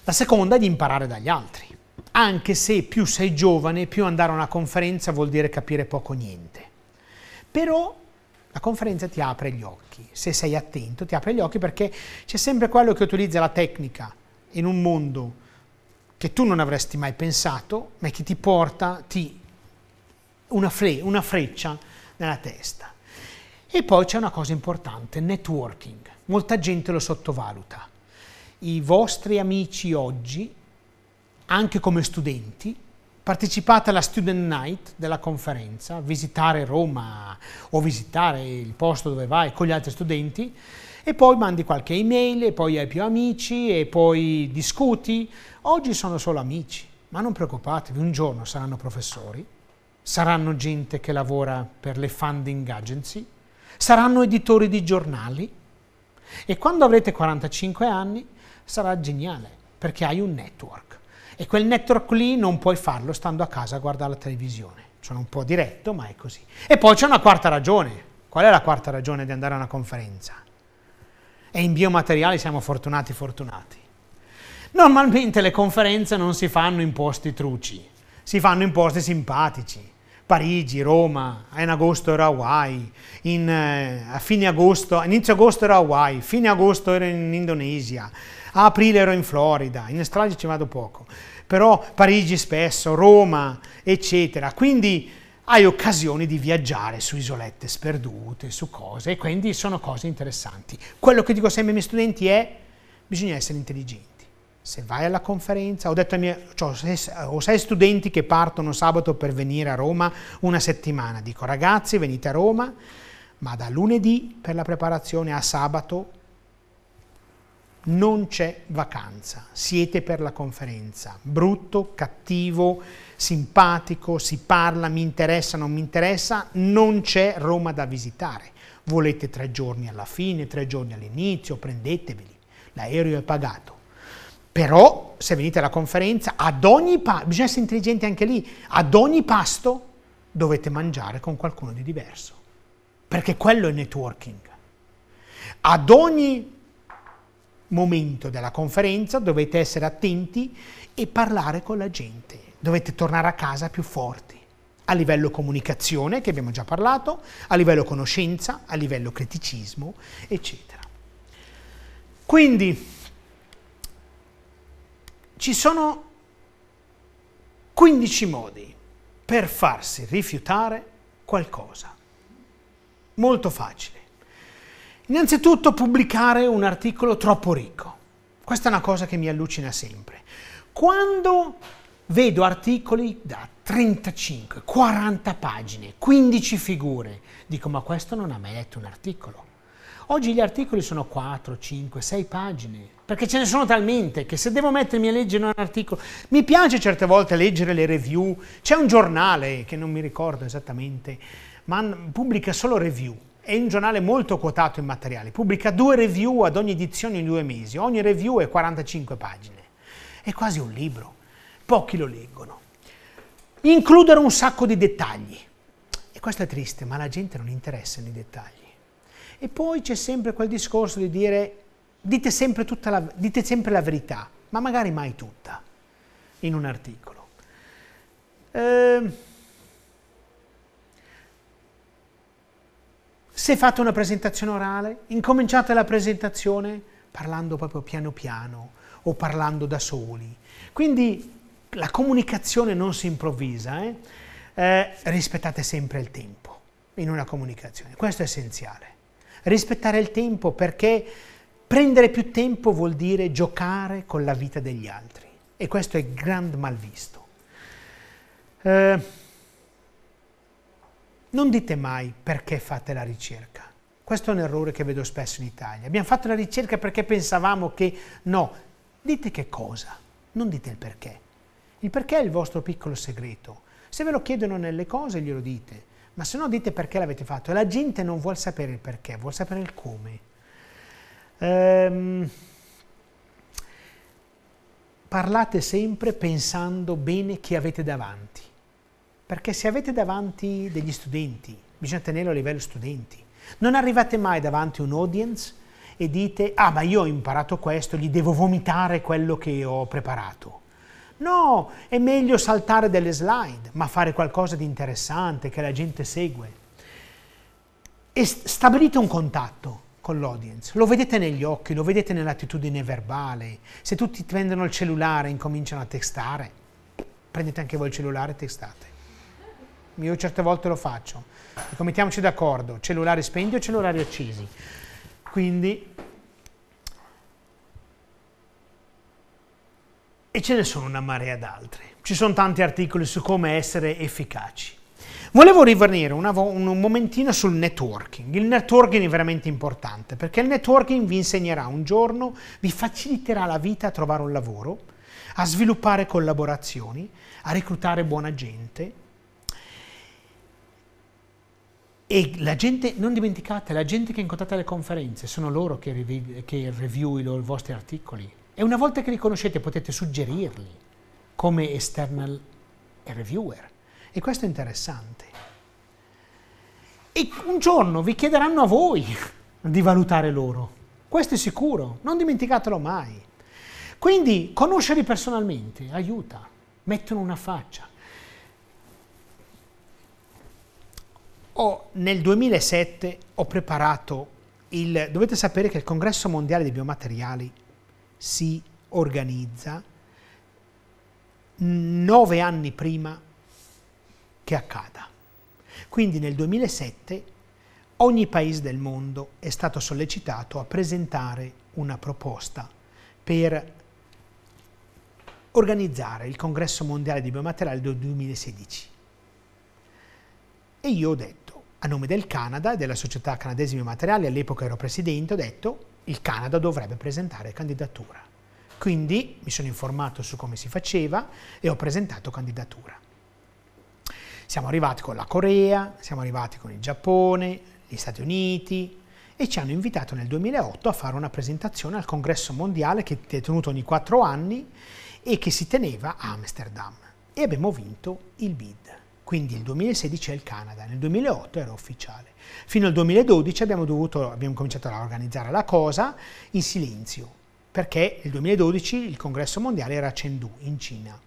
La seconda è di imparare dagli altri, anche se più sei giovane, più andare a una conferenza vuol dire capire poco niente. Però la conferenza ti apre gli occhi, se sei attento ti apre gli occhi perché c'è sempre quello che utilizza la tecnica in un mondo che tu non avresti mai pensato, ma che ti porta, ti una, fre- una freccia nella testa. E poi c'è una cosa importante, networking. Molta gente lo sottovaluta. I vostri amici oggi, anche come studenti, partecipate alla Student Night della conferenza, visitare Roma o visitare il posto dove vai con gli altri studenti e poi mandi qualche email e poi hai più amici e poi discuti. Oggi sono solo amici, ma non preoccupatevi, un giorno saranno professori saranno gente che lavora per le funding agency, saranno editori di giornali e quando avrete 45 anni sarà geniale perché hai un network e quel network lì non puoi farlo stando a casa a guardare la televisione. Sono un po' diretto, ma è così. E poi c'è una quarta ragione. Qual è la quarta ragione di andare a una conferenza? E in biomateriali siamo fortunati, fortunati. Normalmente le conferenze non si fanno in posti truci, si fanno in posti simpatici Parigi, Roma, in agosto ero a Hawaii, in, eh, a fine agosto, inizio agosto ero a Hawaii, fine agosto ero in Indonesia, a aprile ero in Florida, in Australia ci vado poco, però Parigi spesso, Roma, eccetera. Quindi hai occasione di viaggiare su isolette sperdute, su cose, e quindi sono cose interessanti. Quello che dico sempre ai miei studenti è bisogna essere intelligenti se vai alla conferenza, ho detto ai miei, cioè, ho sei studenti che partono sabato per venire a Roma una settimana, dico ragazzi venite a Roma, ma da lunedì per la preparazione a sabato non c'è vacanza, siete per la conferenza, brutto, cattivo, simpatico, si parla, mi interessa, non mi interessa, non c'è Roma da visitare, volete tre giorni alla fine, tre giorni all'inizio, prendeteveli, l'aereo è pagato però se venite alla conferenza, ad ogni pasto, bisogna essere intelligenti anche lì, ad ogni pasto dovete mangiare con qualcuno di diverso, perché quello è networking. Ad ogni momento della conferenza dovete essere attenti e parlare con la gente, dovete tornare a casa più forti a livello comunicazione, che abbiamo già parlato, a livello conoscenza, a livello criticismo, eccetera. Quindi ci sono 15 modi per farsi rifiutare qualcosa. Molto facile. Innanzitutto pubblicare un articolo troppo ricco. Questa è una cosa che mi allucina sempre. Quando vedo articoli da 35, 40 pagine, 15 figure, dico ma questo non ha mai letto un articolo. Oggi gli articoli sono 4, 5, 6 pagine, perché ce ne sono talmente che se devo mettermi a leggere un articolo, mi piace certe volte leggere le review, c'è un giornale che non mi ricordo esattamente, ma pubblica solo review, è un giornale molto quotato in materiale, pubblica due review ad ogni edizione in due mesi, ogni review è 45 pagine, è quasi un libro, pochi lo leggono. Includere un sacco di dettagli, e questo è triste, ma la gente non interessa nei dettagli. E poi c'è sempre quel discorso di dire dite sempre, la, dite sempre la verità, ma magari mai tutta, in un articolo. Eh, se fate una presentazione orale, incominciate la presentazione parlando proprio piano piano o parlando da soli. Quindi la comunicazione non si improvvisa, eh? Eh, rispettate sempre il tempo in una comunicazione, questo è essenziale. Rispettare il tempo perché Prendere più tempo vuol dire giocare con la vita degli altri e questo è grand mal visto. Eh, non dite mai perché fate la ricerca. Questo è un errore che vedo spesso in Italia. Abbiamo fatto la ricerca perché pensavamo che no. Dite che cosa, non dite il perché. Il perché è il vostro piccolo segreto. Se ve lo chiedono nelle cose glielo dite, ma se no dite perché l'avete fatto. E la gente non vuol sapere il perché, vuol sapere il come. Ehm, parlate sempre pensando bene chi avete davanti, perché se avete davanti degli studenti, bisogna tenerlo a livello studenti. Non arrivate mai davanti a un audience e dite, ah ma io ho imparato questo, gli devo vomitare quello che ho preparato. No, è meglio saltare delle slide, ma fare qualcosa di interessante che la gente segue. E stabilite un contatto con l'audience. Lo vedete negli occhi, lo vedete nell'attitudine verbale. Se tutti prendono il cellulare e incominciano a testare, prendete anche voi il cellulare e testate. Io certe volte lo faccio. Ecco, mettiamoci d'accordo, cellulare spenti o cellulari accesi. Quindi... E ce ne sono una marea d'altre. Ci sono tanti articoli su come essere efficaci. Volevo rivenire un, un momentino sul networking. Il networking è veramente importante perché il networking vi insegnerà un giorno, vi faciliterà la vita a trovare un lavoro, a sviluppare collaborazioni, a reclutare buona gente. E la gente, non dimenticate, la gente che incontrate alle conferenze, sono loro che, revi, che review i vostri articoli. E una volta che li conoscete potete suggerirli come external reviewer. E questo è interessante. E un giorno vi chiederanno a voi di valutare loro. Questo è sicuro, non dimenticatelo mai. Quindi conoscerli personalmente aiuta, mettono una faccia. Oh, nel 2007 ho preparato il... Dovete sapere che il Congresso Mondiale dei Biomateriali si organizza nove anni prima che accada. Quindi nel 2007 ogni paese del mondo è stato sollecitato a presentare una proposta per organizzare il congresso mondiale di biomateriali del 2016. E io ho detto, a nome del Canada e della società canadese di biomateriali, all'epoca ero presidente, ho detto il Canada dovrebbe presentare candidatura. Quindi mi sono informato su come si faceva e ho presentato candidatura. Siamo arrivati con la Corea, siamo arrivati con il Giappone, gli Stati Uniti e ci hanno invitato nel 2008 a fare una presentazione al congresso mondiale che è tenuto ogni quattro anni e che si teneva a Amsterdam. E abbiamo vinto il bid. Quindi il 2016 è il Canada, nel 2008 era ufficiale. Fino al 2012 abbiamo, dovuto, abbiamo cominciato a organizzare la cosa in silenzio, perché nel 2012 il congresso mondiale era a Chengdu, in Cina.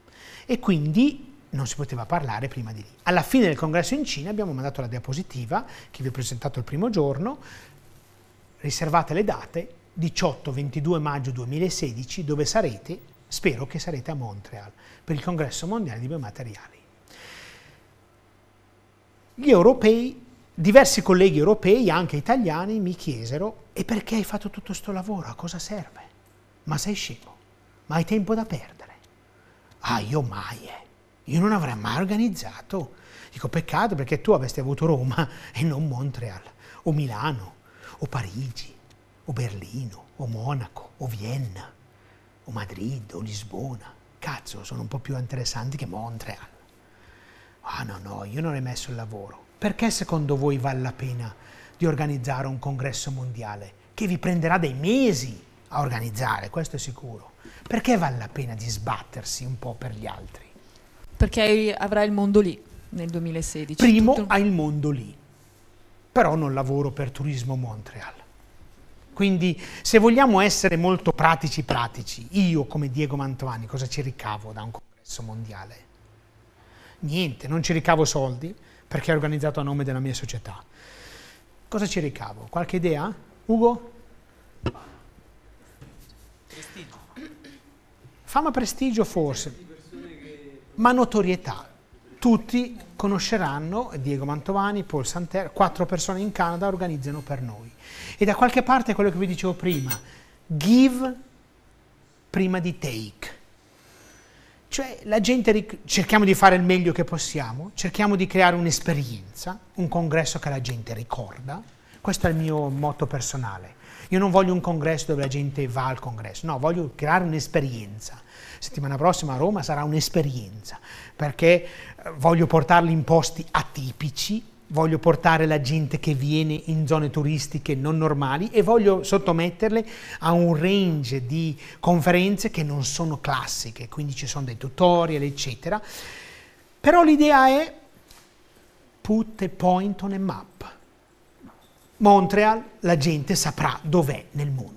E quindi non si poteva parlare prima di lì. Alla fine del congresso in Cina abbiamo mandato la diapositiva che vi ho presentato il primo giorno, riservate le date, 18-22 maggio 2016, dove sarete, spero che sarete a Montreal, per il congresso mondiale di biomateriali. Gli europei, diversi colleghi europei, anche italiani, mi chiesero e perché hai fatto tutto questo lavoro, a cosa serve? Ma sei scemo, ma hai tempo da perdere. Ah, io mai, eh. Io non avrei mai organizzato. Dico peccato perché tu avresti avuto Roma e non Montreal, o Milano, o Parigi, o Berlino, o Monaco, o Vienna, o Madrid, o Lisbona. Cazzo, sono un po' più interessanti che Montreal. Ah no, no, io non ho messo il lavoro. Perché secondo voi vale la pena di organizzare un congresso mondiale che vi prenderà dei mesi a organizzare, questo è sicuro? Perché vale la pena di sbattersi un po' per gli altri? Perché avrà il mondo lì nel 2016. Primo tutto... ha il mondo lì, però non lavoro per Turismo Montreal. Quindi se vogliamo essere molto pratici pratici, io come Diego Mantovani cosa ci ricavo da un congresso mondiale? Niente, non ci ricavo soldi perché è organizzato a nome della mia società. Cosa ci ricavo? Qualche idea? Ugo? Prestigio. Fama prestigio forse ma notorietà. Tutti conosceranno Diego Mantovani, Paul Santer, quattro persone in Canada organizzano per noi. E da qualche parte quello che vi dicevo prima, give prima di take. Cioè la gente, cerchiamo di fare il meglio che possiamo, cerchiamo di creare un'esperienza, un congresso che la gente ricorda. Questo è il mio motto personale. Io non voglio un congresso dove la gente va al congresso, no, voglio creare un'esperienza settimana prossima a Roma sarà un'esperienza, perché eh, voglio portarli in posti atipici, voglio portare la gente che viene in zone turistiche non normali e voglio sottometterle a un range di conferenze che non sono classiche, quindi ci sono dei tutorial, eccetera. Però l'idea è put a point on a map. Montreal, la gente saprà dov'è nel mondo.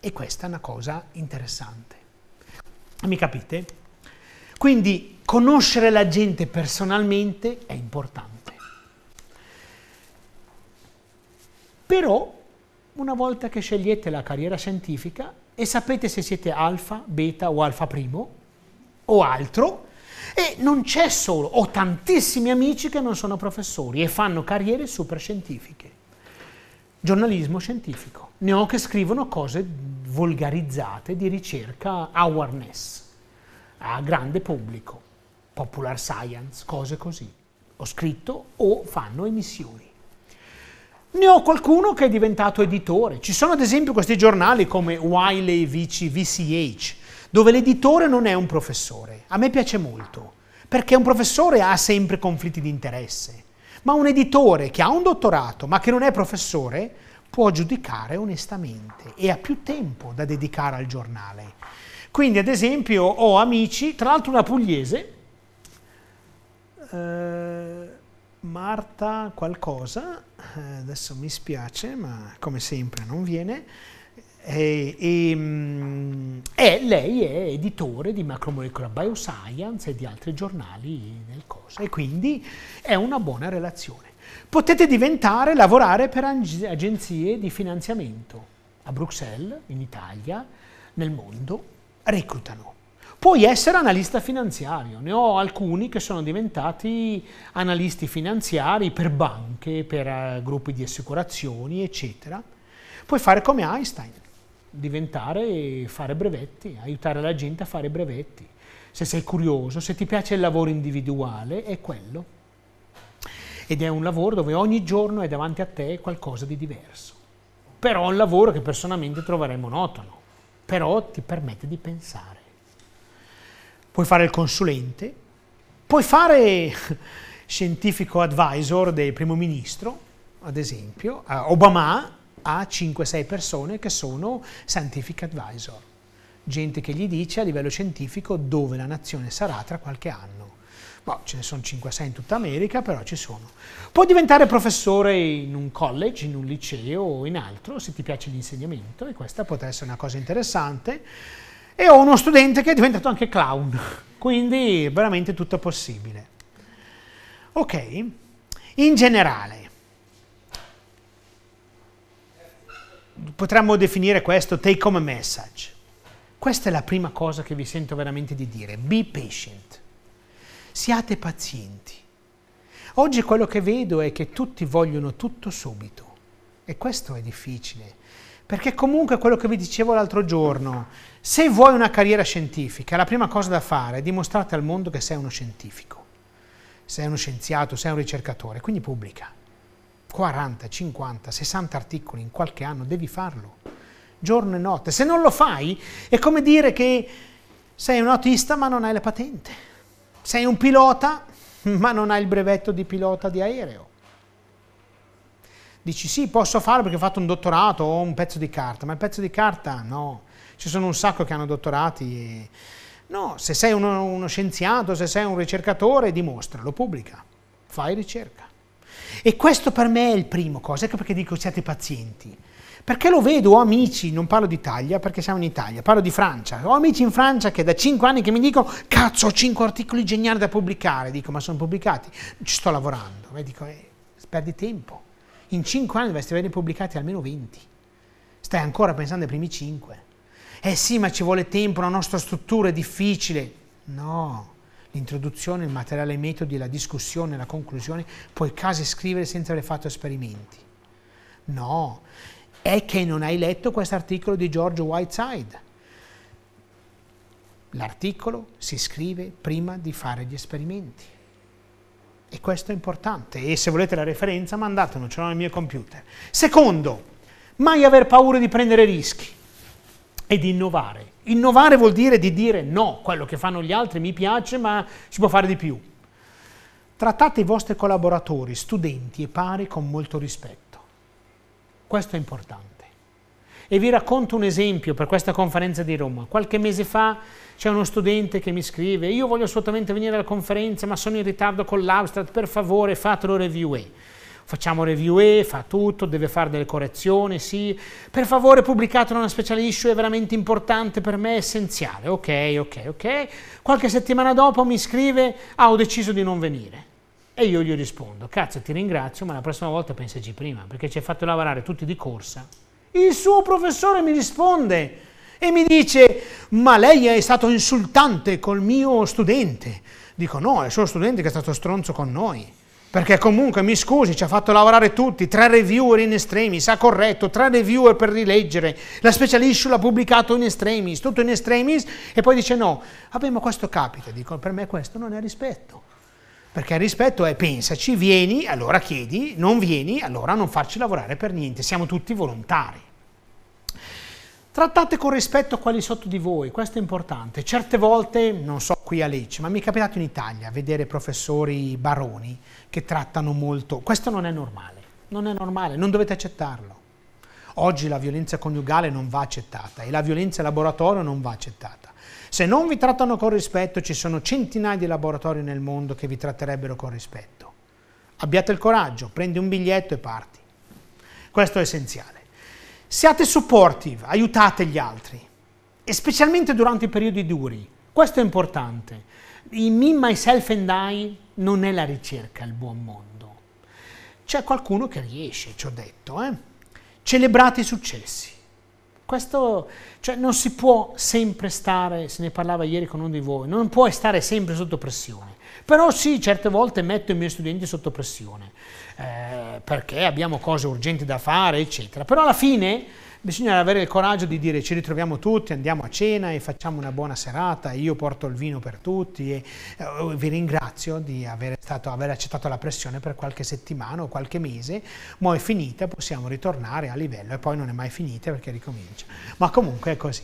E questa è una cosa interessante. Mi capite? Quindi conoscere la gente personalmente è importante. Però una volta che scegliete la carriera scientifica e sapete se siete alfa, beta o alfa primo o altro, e non c'è solo, ho tantissimi amici che non sono professori e fanno carriere super scientifiche. Giornalismo scientifico. Ne ho che scrivono cose volgarizzate di ricerca awareness a grande pubblico, popular science, cose così. Ho scritto o fanno emissioni. Ne ho qualcuno che è diventato editore. Ci sono ad esempio questi giornali come Wiley VC, VCH, dove l'editore non è un professore. A me piace molto, perché un professore ha sempre conflitti di interesse. Ma un editore che ha un dottorato ma che non è professore può giudicare onestamente e ha più tempo da dedicare al giornale. Quindi ad esempio ho amici, tra l'altro una pugliese, eh, Marta qualcosa, eh, adesso mi spiace ma come sempre non viene, e, e, mm, e, lei è editore di Macromolecola Bioscience e di altri giornali del COSA e quindi è una buona relazione potete diventare, lavorare per agenzie di finanziamento a Bruxelles, in Italia, nel mondo, reclutano. Puoi essere analista finanziario, ne ho alcuni che sono diventati analisti finanziari per banche, per eh, gruppi di assicurazioni, eccetera. Puoi fare come Einstein, diventare, e fare brevetti, aiutare la gente a fare brevetti. Se sei curioso, se ti piace il lavoro individuale, è quello ed è un lavoro dove ogni giorno è davanti a te qualcosa di diverso. Però è un lavoro che personalmente troverei monotono, però ti permette di pensare. Puoi fare il consulente, puoi fare scientifico advisor del primo ministro, ad esempio, Obama ha 5-6 persone che sono scientific advisor, gente che gli dice a livello scientifico dove la nazione sarà tra qualche anno boh, ce ne sono 5-6 in tutta America, però ci sono. Puoi diventare professore in un college, in un liceo o in altro, se ti piace l'insegnamento, e questa potrebbe essere una cosa interessante. E ho uno studente che è diventato anche clown, quindi veramente tutto è possibile. Ok, in generale, potremmo definire questo take home message. Questa è la prima cosa che vi sento veramente di dire, be patient siate pazienti. Oggi quello che vedo è che tutti vogliono tutto subito e questo è difficile, perché comunque quello che vi dicevo l'altro giorno, se vuoi una carriera scientifica, la prima cosa da fare è dimostrare al mondo che sei uno scientifico, sei uno scienziato, sei un ricercatore, quindi pubblica 40, 50, 60 articoli in qualche anno, devi farlo, giorno e notte. Se non lo fai è come dire che sei un autista ma non hai la patente. Sei un pilota, ma non hai il brevetto di pilota di aereo. Dici sì, posso farlo perché ho fatto un dottorato o un pezzo di carta, ma il pezzo di carta no. Ci sono un sacco che hanno dottorati. E... No, se sei uno, uno scienziato, se sei un ricercatore, dimostralo, pubblica, fai ricerca. E questo per me è il primo cosa, ecco perché dico siate pazienti. Perché lo vedo, ho amici, non parlo d'Italia perché siamo in Italia, parlo di Francia, ho amici in Francia che da 5 anni che mi dicono cazzo ho 5 articoli geniali da pubblicare, dico ma sono pubblicati, ci sto lavorando, e dico eh, perdi tempo, in 5 anni dovresti averne pubblicati almeno 20, stai ancora pensando ai primi 5, eh sì ma ci vuole tempo, la nostra struttura è difficile, no, l'introduzione, il materiale, i metodi, la discussione, la conclusione, puoi quasi scrivere senza aver fatto esperimenti, no, è che non hai letto quest'articolo di George Whiteside. L'articolo si scrive prima di fare gli esperimenti. E questo è importante. E se volete la referenza, mandatemelo, ce l'ho nel mio computer. Secondo, mai aver paura di prendere rischi e di innovare. Innovare vuol dire di dire no, quello che fanno gli altri mi piace, ma si può fare di più. Trattate i vostri collaboratori, studenti e pari con molto rispetto. Questo è importante. E vi racconto un esempio per questa conferenza di Roma. Qualche mese fa c'è uno studente che mi scrive, io voglio assolutamente venire alla conferenza, ma sono in ritardo con l'Amstrad, per favore fatelo review A. Facciamo review A, fa tutto, deve fare delle correzioni, sì. Per favore pubblicatelo una special issue, è veramente importante per me, è essenziale. Ok, ok, ok. Qualche settimana dopo mi scrive, ah ho deciso di non venire. E io gli rispondo, cazzo ti ringrazio, ma la prossima volta pensaci prima, perché ci hai fatto lavorare tutti di corsa. Il suo professore mi risponde e mi dice, ma lei è stato insultante col mio studente. Dico, no, è il suo studente che è stato stronzo con noi. Perché comunque, mi scusi, ci ha fatto lavorare tutti, tre reviewer in extremis, ha corretto, tre reviewer per rileggere, la special issue l'ha pubblicato in extremis, tutto in extremis, e poi dice no, vabbè ma questo capita, dico, per me questo non è rispetto. Perché il rispetto è pensaci, vieni, allora chiedi, non vieni, allora non farci lavorare per niente, siamo tutti volontari. Trattate con rispetto quali sotto di voi, questo è importante. Certe volte, non so qui a Lecce, ma mi è capitato in Italia vedere professori baroni che trattano molto. Questo non è normale, non è normale, non dovete accettarlo. Oggi la violenza coniugale non va accettata e la violenza laboratorio non va accettata. Se non vi trattano con rispetto, ci sono centinaia di laboratori nel mondo che vi tratterebbero con rispetto. Abbiate il coraggio, prendi un biglietto e parti. Questo è essenziale. Siate supportive, aiutate gli altri, e specialmente durante i periodi duri. Questo è importante. I me, myself and I non è la ricerca, il buon mondo. C'è qualcuno che riesce, ci ho detto. Eh? Celebrate i successi. Questo, cioè, non si può sempre stare, se ne parlava ieri con uno di voi, non puoi stare sempre sotto pressione. Però sì, certe volte metto i miei studenti sotto pressione, eh, perché abbiamo cose urgenti da fare, eccetera. Però alla fine bisogna avere il coraggio di dire ci ritroviamo tutti, andiamo a cena e facciamo una buona serata, io porto il vino per tutti e eh, vi ringrazio di aver, stato, aver, accettato la pressione per qualche settimana o qualche mese, ma è finita, possiamo ritornare a livello e poi non è mai finita perché ricomincia. Ma comunque è così.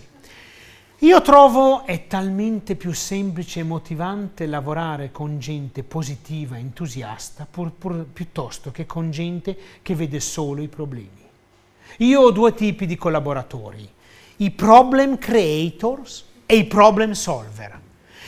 Io trovo è talmente più semplice e motivante lavorare con gente positiva, entusiasta, pur, pur, piuttosto che con gente che vede solo i problemi. Io ho due tipi di collaboratori, i problem creators e i problem solver.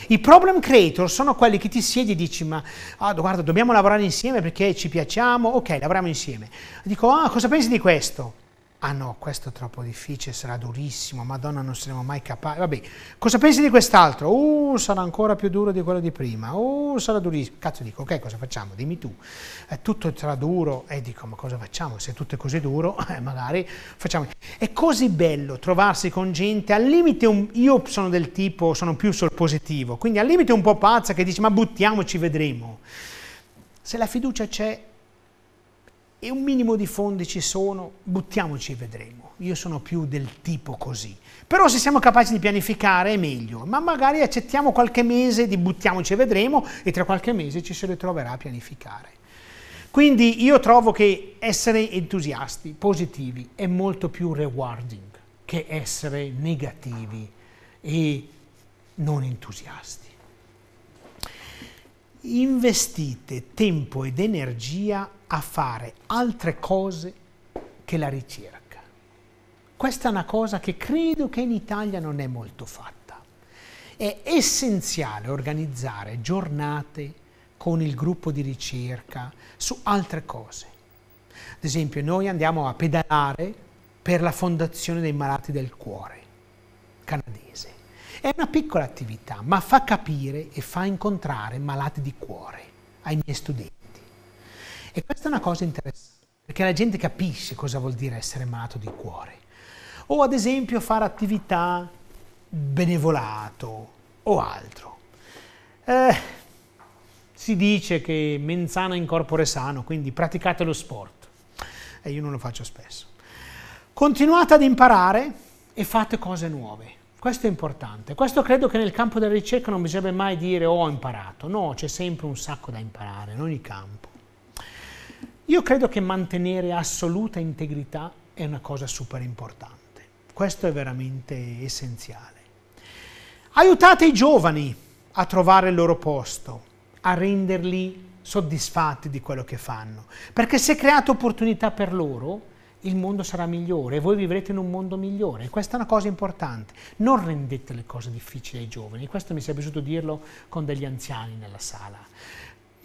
I problem creator sono quelli che ti siedi e dici ma ah, guarda dobbiamo lavorare insieme perché ci piacciamo, ok lavoriamo insieme. Dico ah cosa pensi di questo? ah no, questo è troppo difficile, sarà durissimo, madonna non saremo mai capaci, vabbè, cosa pensi di quest'altro? Uh, sarà ancora più duro di quello di prima, uh, sarà durissimo, cazzo dico, ok, cosa facciamo? Dimmi tu, eh, tutto sarà duro, e dico, ma cosa facciamo? Se tutto è così duro, eh, magari facciamo, è così bello trovarsi con gente, al limite un... io sono del tipo, sono più sul positivo, quindi al limite un po' pazza che dici, ma buttiamoci, vedremo, se la fiducia c'è, e un minimo di fondi ci sono, buttiamoci e vedremo. Io sono più del tipo così. Però se siamo capaci di pianificare è meglio, ma magari accettiamo qualche mese di buttiamoci e vedremo e tra qualche mese ci si ritroverà a pianificare. Quindi io trovo che essere entusiasti, positivi, è molto più rewarding che essere negativi e non entusiasti. Investite tempo ed energia a fare altre cose che la ricerca. Questa è una cosa che credo che in Italia non è molto fatta. È essenziale organizzare giornate con il gruppo di ricerca su altre cose. Ad esempio, noi andiamo a pedalare per la Fondazione dei Malati del Cuore canadese. È una piccola attività, ma fa capire e fa incontrare malati di cuore ai miei studenti. E questa è una cosa interessante, perché la gente capisce cosa vuol dire essere malato di cuore. O ad esempio fare attività benevolato o altro. Eh, si dice che menzana in corpore sano, quindi praticate lo sport. E io non lo faccio spesso. Continuate ad imparare e fate cose nuove. Questo è importante. Questo credo che nel campo della ricerca non bisognerebbe mai dire oh, ho imparato. No, c'è sempre un sacco da imparare in ogni campo. Io credo che mantenere assoluta integrità è una cosa super importante. Questo è veramente essenziale. Aiutate i giovani a trovare il loro posto, a renderli soddisfatti di quello che fanno, perché se create opportunità per loro, il mondo sarà migliore e voi vivrete in un mondo migliore. Questa è una cosa importante. Non rendete le cose difficili ai giovani. Questo mi sia piaciuto dirlo con degli anziani nella sala.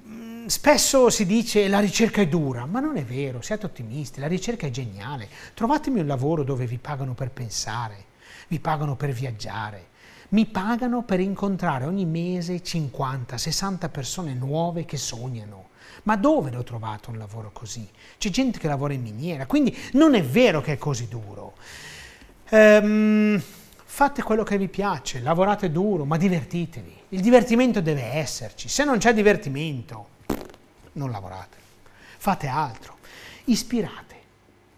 Mm, spesso si dice che la ricerca è dura, ma non è vero, siate ottimisti, la ricerca è geniale. Trovatemi un lavoro dove vi pagano per pensare, vi pagano per viaggiare, mi pagano per incontrare ogni mese 50-60 persone nuove che sognano. Ma dove l'ho trovato un lavoro così? C'è gente che lavora in miniera, quindi non è vero che è così duro. Ehm, fate quello che vi piace, lavorate duro, ma divertitevi. Il divertimento deve esserci. Se non c'è divertimento, non lavorate. Fate altro. Ispirate.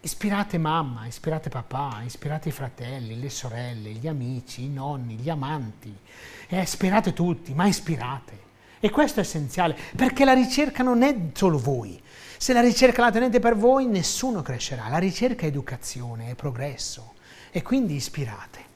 Ispirate mamma, ispirate papà, ispirate i fratelli, le sorelle, gli amici, i nonni, gli amanti. Eh, ispirate tutti, ma ispirate. E questo è essenziale, perché la ricerca non è solo voi. Se la ricerca la tenete per voi, nessuno crescerà. La ricerca è educazione, è progresso. E quindi ispirate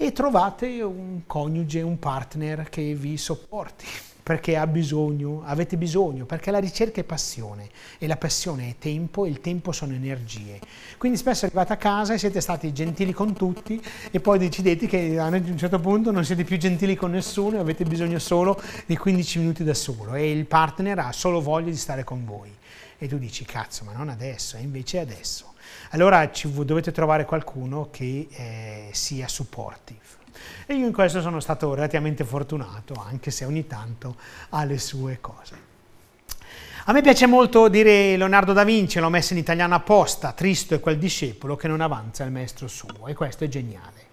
e trovate un coniuge, un partner che vi sopporti perché ha bisogno, avete bisogno, perché la ricerca è passione e la passione è tempo e il tempo sono energie. Quindi spesso arrivate a casa e siete stati gentili con tutti e poi decidete che a ah, un certo punto non siete più gentili con nessuno e avete bisogno solo di 15 minuti da solo e il partner ha solo voglia di stare con voi. E tu dici cazzo, ma non adesso, e invece è adesso allora ci, dovete trovare qualcuno che eh, sia supportive. E io in questo sono stato relativamente fortunato, anche se ogni tanto ha le sue cose. A me piace molto dire Leonardo da Vinci, l'ho messo in italiano apposta, Tristo è quel discepolo che non avanza il maestro suo, e questo è geniale.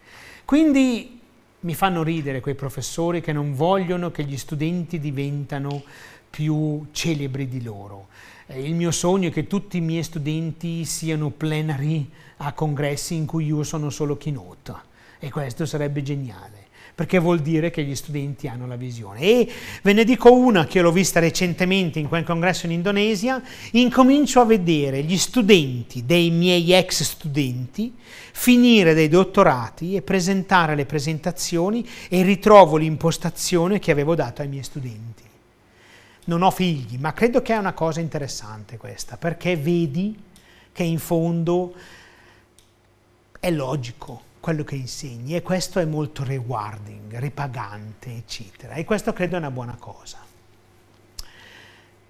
Quindi mi fanno ridere quei professori che non vogliono che gli studenti diventano più celebri di loro, eh, il mio sogno è che tutti i miei studenti siano plenari a congressi in cui io sono solo keynote e questo sarebbe geniale perché vuol dire che gli studenti hanno la visione. E ve ne dico una che l'ho vista recentemente in quel congresso in Indonesia, incomincio a vedere gli studenti dei miei ex studenti finire dei dottorati e presentare le presentazioni e ritrovo l'impostazione che avevo dato ai miei studenti non ho figli, ma credo che è una cosa interessante questa, perché vedi che in fondo è logico quello che insegni e questo è molto rewarding, ripagante, eccetera. E questo credo è una buona cosa.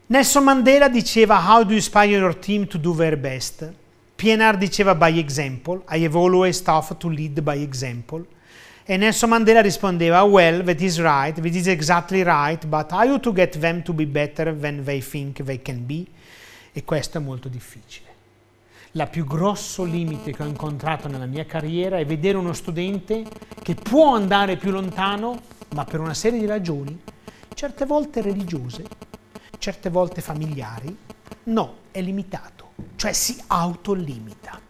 Nelson Mandela diceva How do you inspire your team to do their best? PNR diceva by example, I have always staff to lead by example. E Nelson Mandela rispondeva, well, that is right, that is exactly right, but how you to get them to be better than they think they can be? E questo è molto difficile. La più grosso limite che ho incontrato nella mia carriera è vedere uno studente che può andare più lontano, ma per una serie di ragioni, certe volte religiose, certe volte familiari, no, è limitato, cioè si autolimita.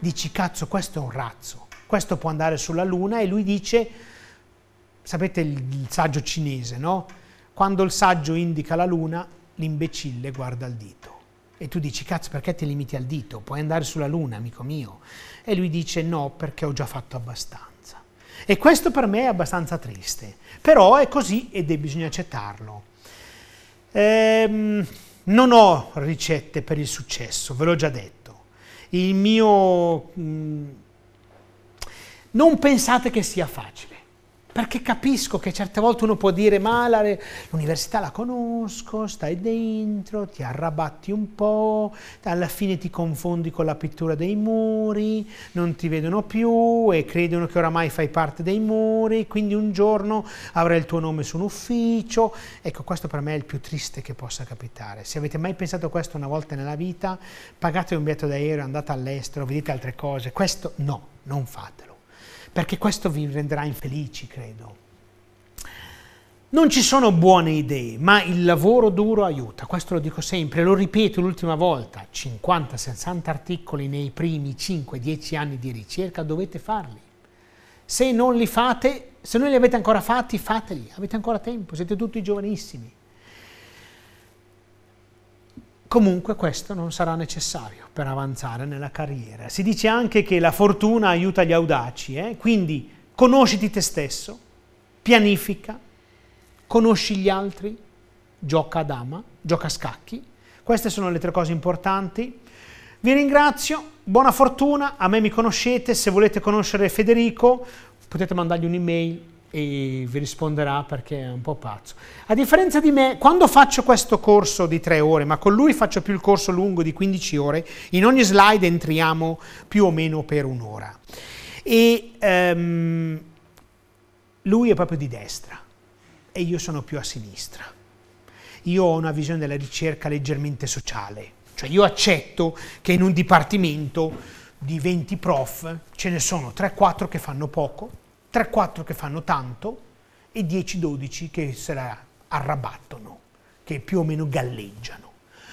Dici, cazzo, questo è un razzo, questo può andare sulla Luna e lui dice, sapete il, il saggio cinese, no? Quando il saggio indica la Luna, l'imbecille guarda il dito. E tu dici, cazzo, perché ti limiti al dito? Puoi andare sulla Luna, amico mio. E lui dice, no, perché ho già fatto abbastanza. E questo per me è abbastanza triste, però è così ed è bisogna accettarlo. Ehm, non ho ricette per il successo, ve l'ho già detto. Il mio... Mh, non pensate che sia facile, perché capisco che certe volte uno può dire ma la, l'università la conosco, stai dentro, ti arrabatti un po', alla fine ti confondi con la pittura dei muri, non ti vedono più e credono che oramai fai parte dei muri, quindi un giorno avrai il tuo nome su un ufficio. Ecco, questo per me è il più triste che possa capitare. Se avete mai pensato questo una volta nella vita, pagate un biglietto d'aereo, andate all'estero, vedete altre cose. Questo no, non fatelo perché questo vi renderà infelici, credo. Non ci sono buone idee, ma il lavoro duro aiuta, questo lo dico sempre, lo ripeto l'ultima volta, 50-60 articoli nei primi 5-10 anni di ricerca dovete farli. Se non li fate, se non li avete ancora fatti, fateli, avete ancora tempo, siete tutti giovanissimi. Comunque questo non sarà necessario per avanzare nella carriera. Si dice anche che la fortuna aiuta gli audaci, eh? quindi conosciti te stesso, pianifica, conosci gli altri, gioca a dama, gioca a scacchi. Queste sono le tre cose importanti. Vi ringrazio, buona fortuna, a me mi conoscete, se volete conoscere Federico potete mandargli un'email e vi risponderà perché è un po' pazzo. A differenza di me, quando faccio questo corso di tre ore, ma con lui faccio più il corso lungo di 15 ore, in ogni slide entriamo più o meno per un'ora. E um, lui è proprio di destra e io sono più a sinistra. Io ho una visione della ricerca leggermente sociale, cioè io accetto che in un dipartimento di 20 prof ce ne sono 3-4 che fanno poco, 3-4 che fanno tanto e 10-12 che se la arrabattono, che più o meno galleggiano.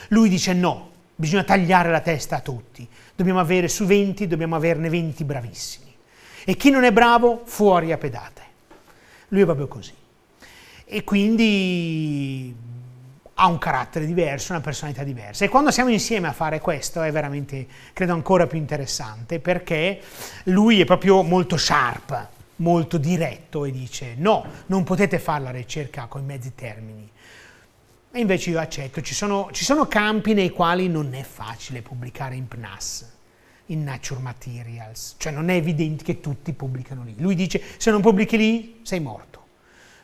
Lui dice no, bisogna tagliare la testa a tutti, dobbiamo avere su 20, dobbiamo averne 20 bravissimi. E chi non è bravo, fuori a pedate. Lui è proprio così. E quindi ha un carattere diverso, una personalità diversa. E quando siamo insieme a fare questo è veramente, credo, ancora più interessante perché lui è proprio molto sharp molto diretto e dice no, non potete fare la ricerca con i mezzi termini. E invece io accetto, ci sono, ci sono campi nei quali non è facile pubblicare in PNAS, in Nature Materials, cioè non è evidente che tutti pubblicano lì. Lui dice se non pubblichi lì sei morto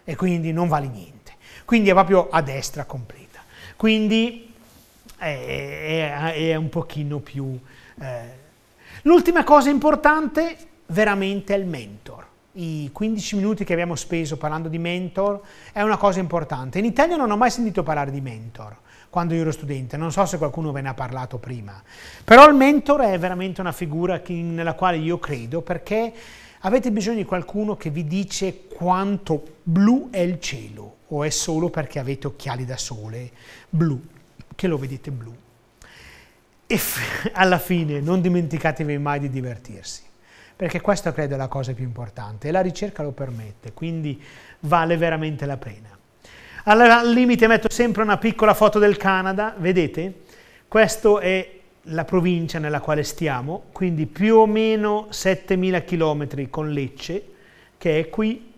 e quindi non vale niente. Quindi è proprio a destra completa. Quindi eh, è, è, è un pochino più... Eh. L'ultima cosa importante veramente è il mentor i 15 minuti che abbiamo speso parlando di mentor è una cosa importante. In Italia non ho mai sentito parlare di mentor quando io ero studente, non so se qualcuno ve ne ha parlato prima, però il mentor è veramente una figura che, nella quale io credo perché avete bisogno di qualcuno che vi dice quanto blu è il cielo o è solo perché avete occhiali da sole blu, che lo vedete blu. E alla fine non dimenticatevi mai di divertirsi perché questa credo è la cosa più importante e la ricerca lo permette, quindi vale veramente la pena. Allora, al limite metto sempre una piccola foto del Canada, vedete? Questa è la provincia nella quale stiamo, quindi più o meno 7.000 km con Lecce, che è qui.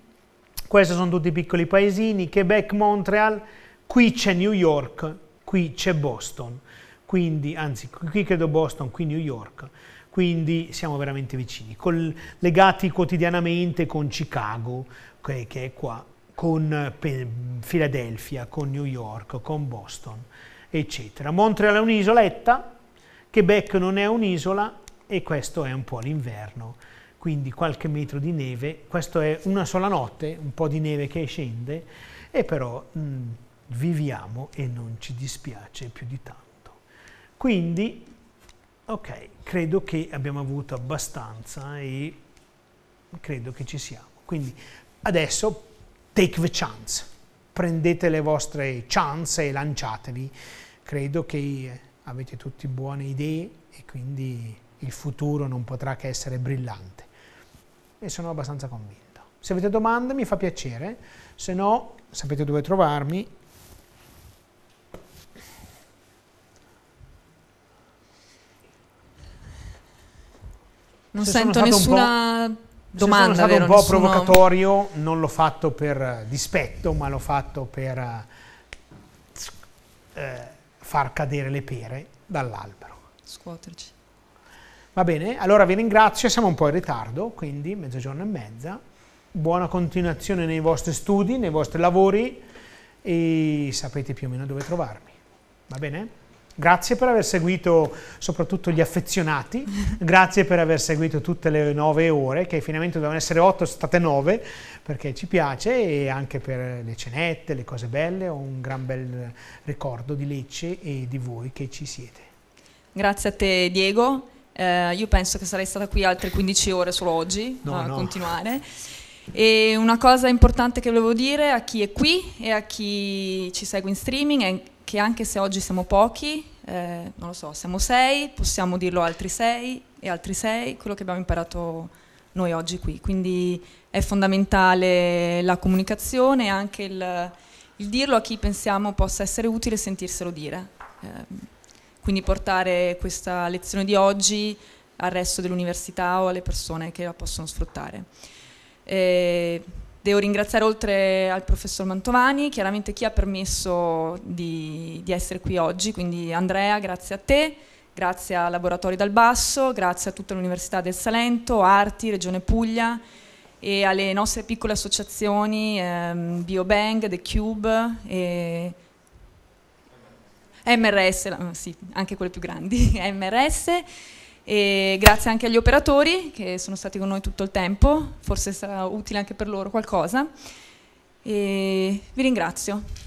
Questi sono tutti piccoli paesini, Quebec, Montreal, qui c'è New York, qui c'è Boston, quindi, anzi, qui credo Boston, qui New York quindi siamo veramente vicini, legati quotidianamente con Chicago, che è qua, con Philadelphia, con New York, con Boston, eccetera. Montreal è un'isoletta, Quebec non è un'isola e questo è un po' l'inverno, quindi qualche metro di neve, questa è una sola notte, un po' di neve che scende, e però mh, mm, viviamo e non ci dispiace più di tanto. Quindi, ok, credo che abbiamo avuto abbastanza e credo che ci siamo. Quindi adesso take the chance, prendete le vostre chance e lanciatevi. Credo che eh, avete tutti buone idee e quindi il futuro non potrà che essere brillante. E sono abbastanza convinto. Se avete domande mi fa piacere, se no sapete dove trovarmi Non se sento nessuna domanda. Sono stato vero, un po' nessuno... provocatorio, non l'ho fatto per eh, dispetto, ma l'ho fatto per eh, eh, far cadere le pere dall'albero. Scuoterci. Va bene, allora vi ringrazio, siamo un po' in ritardo, quindi mezzogiorno e mezza. Buona continuazione nei vostri studi, nei vostri lavori e sapete più o meno dove trovarmi. Va bene? Grazie per aver seguito soprattutto gli affezionati, grazie per aver seguito tutte le nove ore, che finalmente dovevano essere otto, sono state nove, perché ci piace e anche per le cenette, le cose belle, ho un gran bel ricordo di Lecce e di voi che ci siete. Grazie a te Diego, eh, io penso che sarei stata qui altre 15 ore solo oggi no, a no. continuare. E una cosa importante che volevo dire a chi è qui e a chi ci segue in streaming è che anche se oggi siamo pochi, eh, non lo so, siamo sei, possiamo dirlo altri sei e altri sei, quello che abbiamo imparato noi oggi qui. Quindi è fondamentale la comunicazione e anche il, il, dirlo a chi pensiamo possa essere utile sentirselo dire. Eh, quindi portare questa lezione di oggi al resto dell'università o alle persone che la possono sfruttare. Eh, Devo ringraziare oltre al professor Mantovani, chiaramente chi ha permesso di, di essere qui oggi, quindi Andrea, grazie a te grazie a Laboratori dal Basso, grazie a tutta l'Università del Salento, Arti, Regione Puglia e alle nostre piccole associazioni ehm, BioBang, The Cube e MRS, sì, anche quelle più grandi, MRS E grazie anche agli operatori che sono stati con noi tutto il tempo, forse sarà utile anche per loro qualcosa. E vi ringrazio.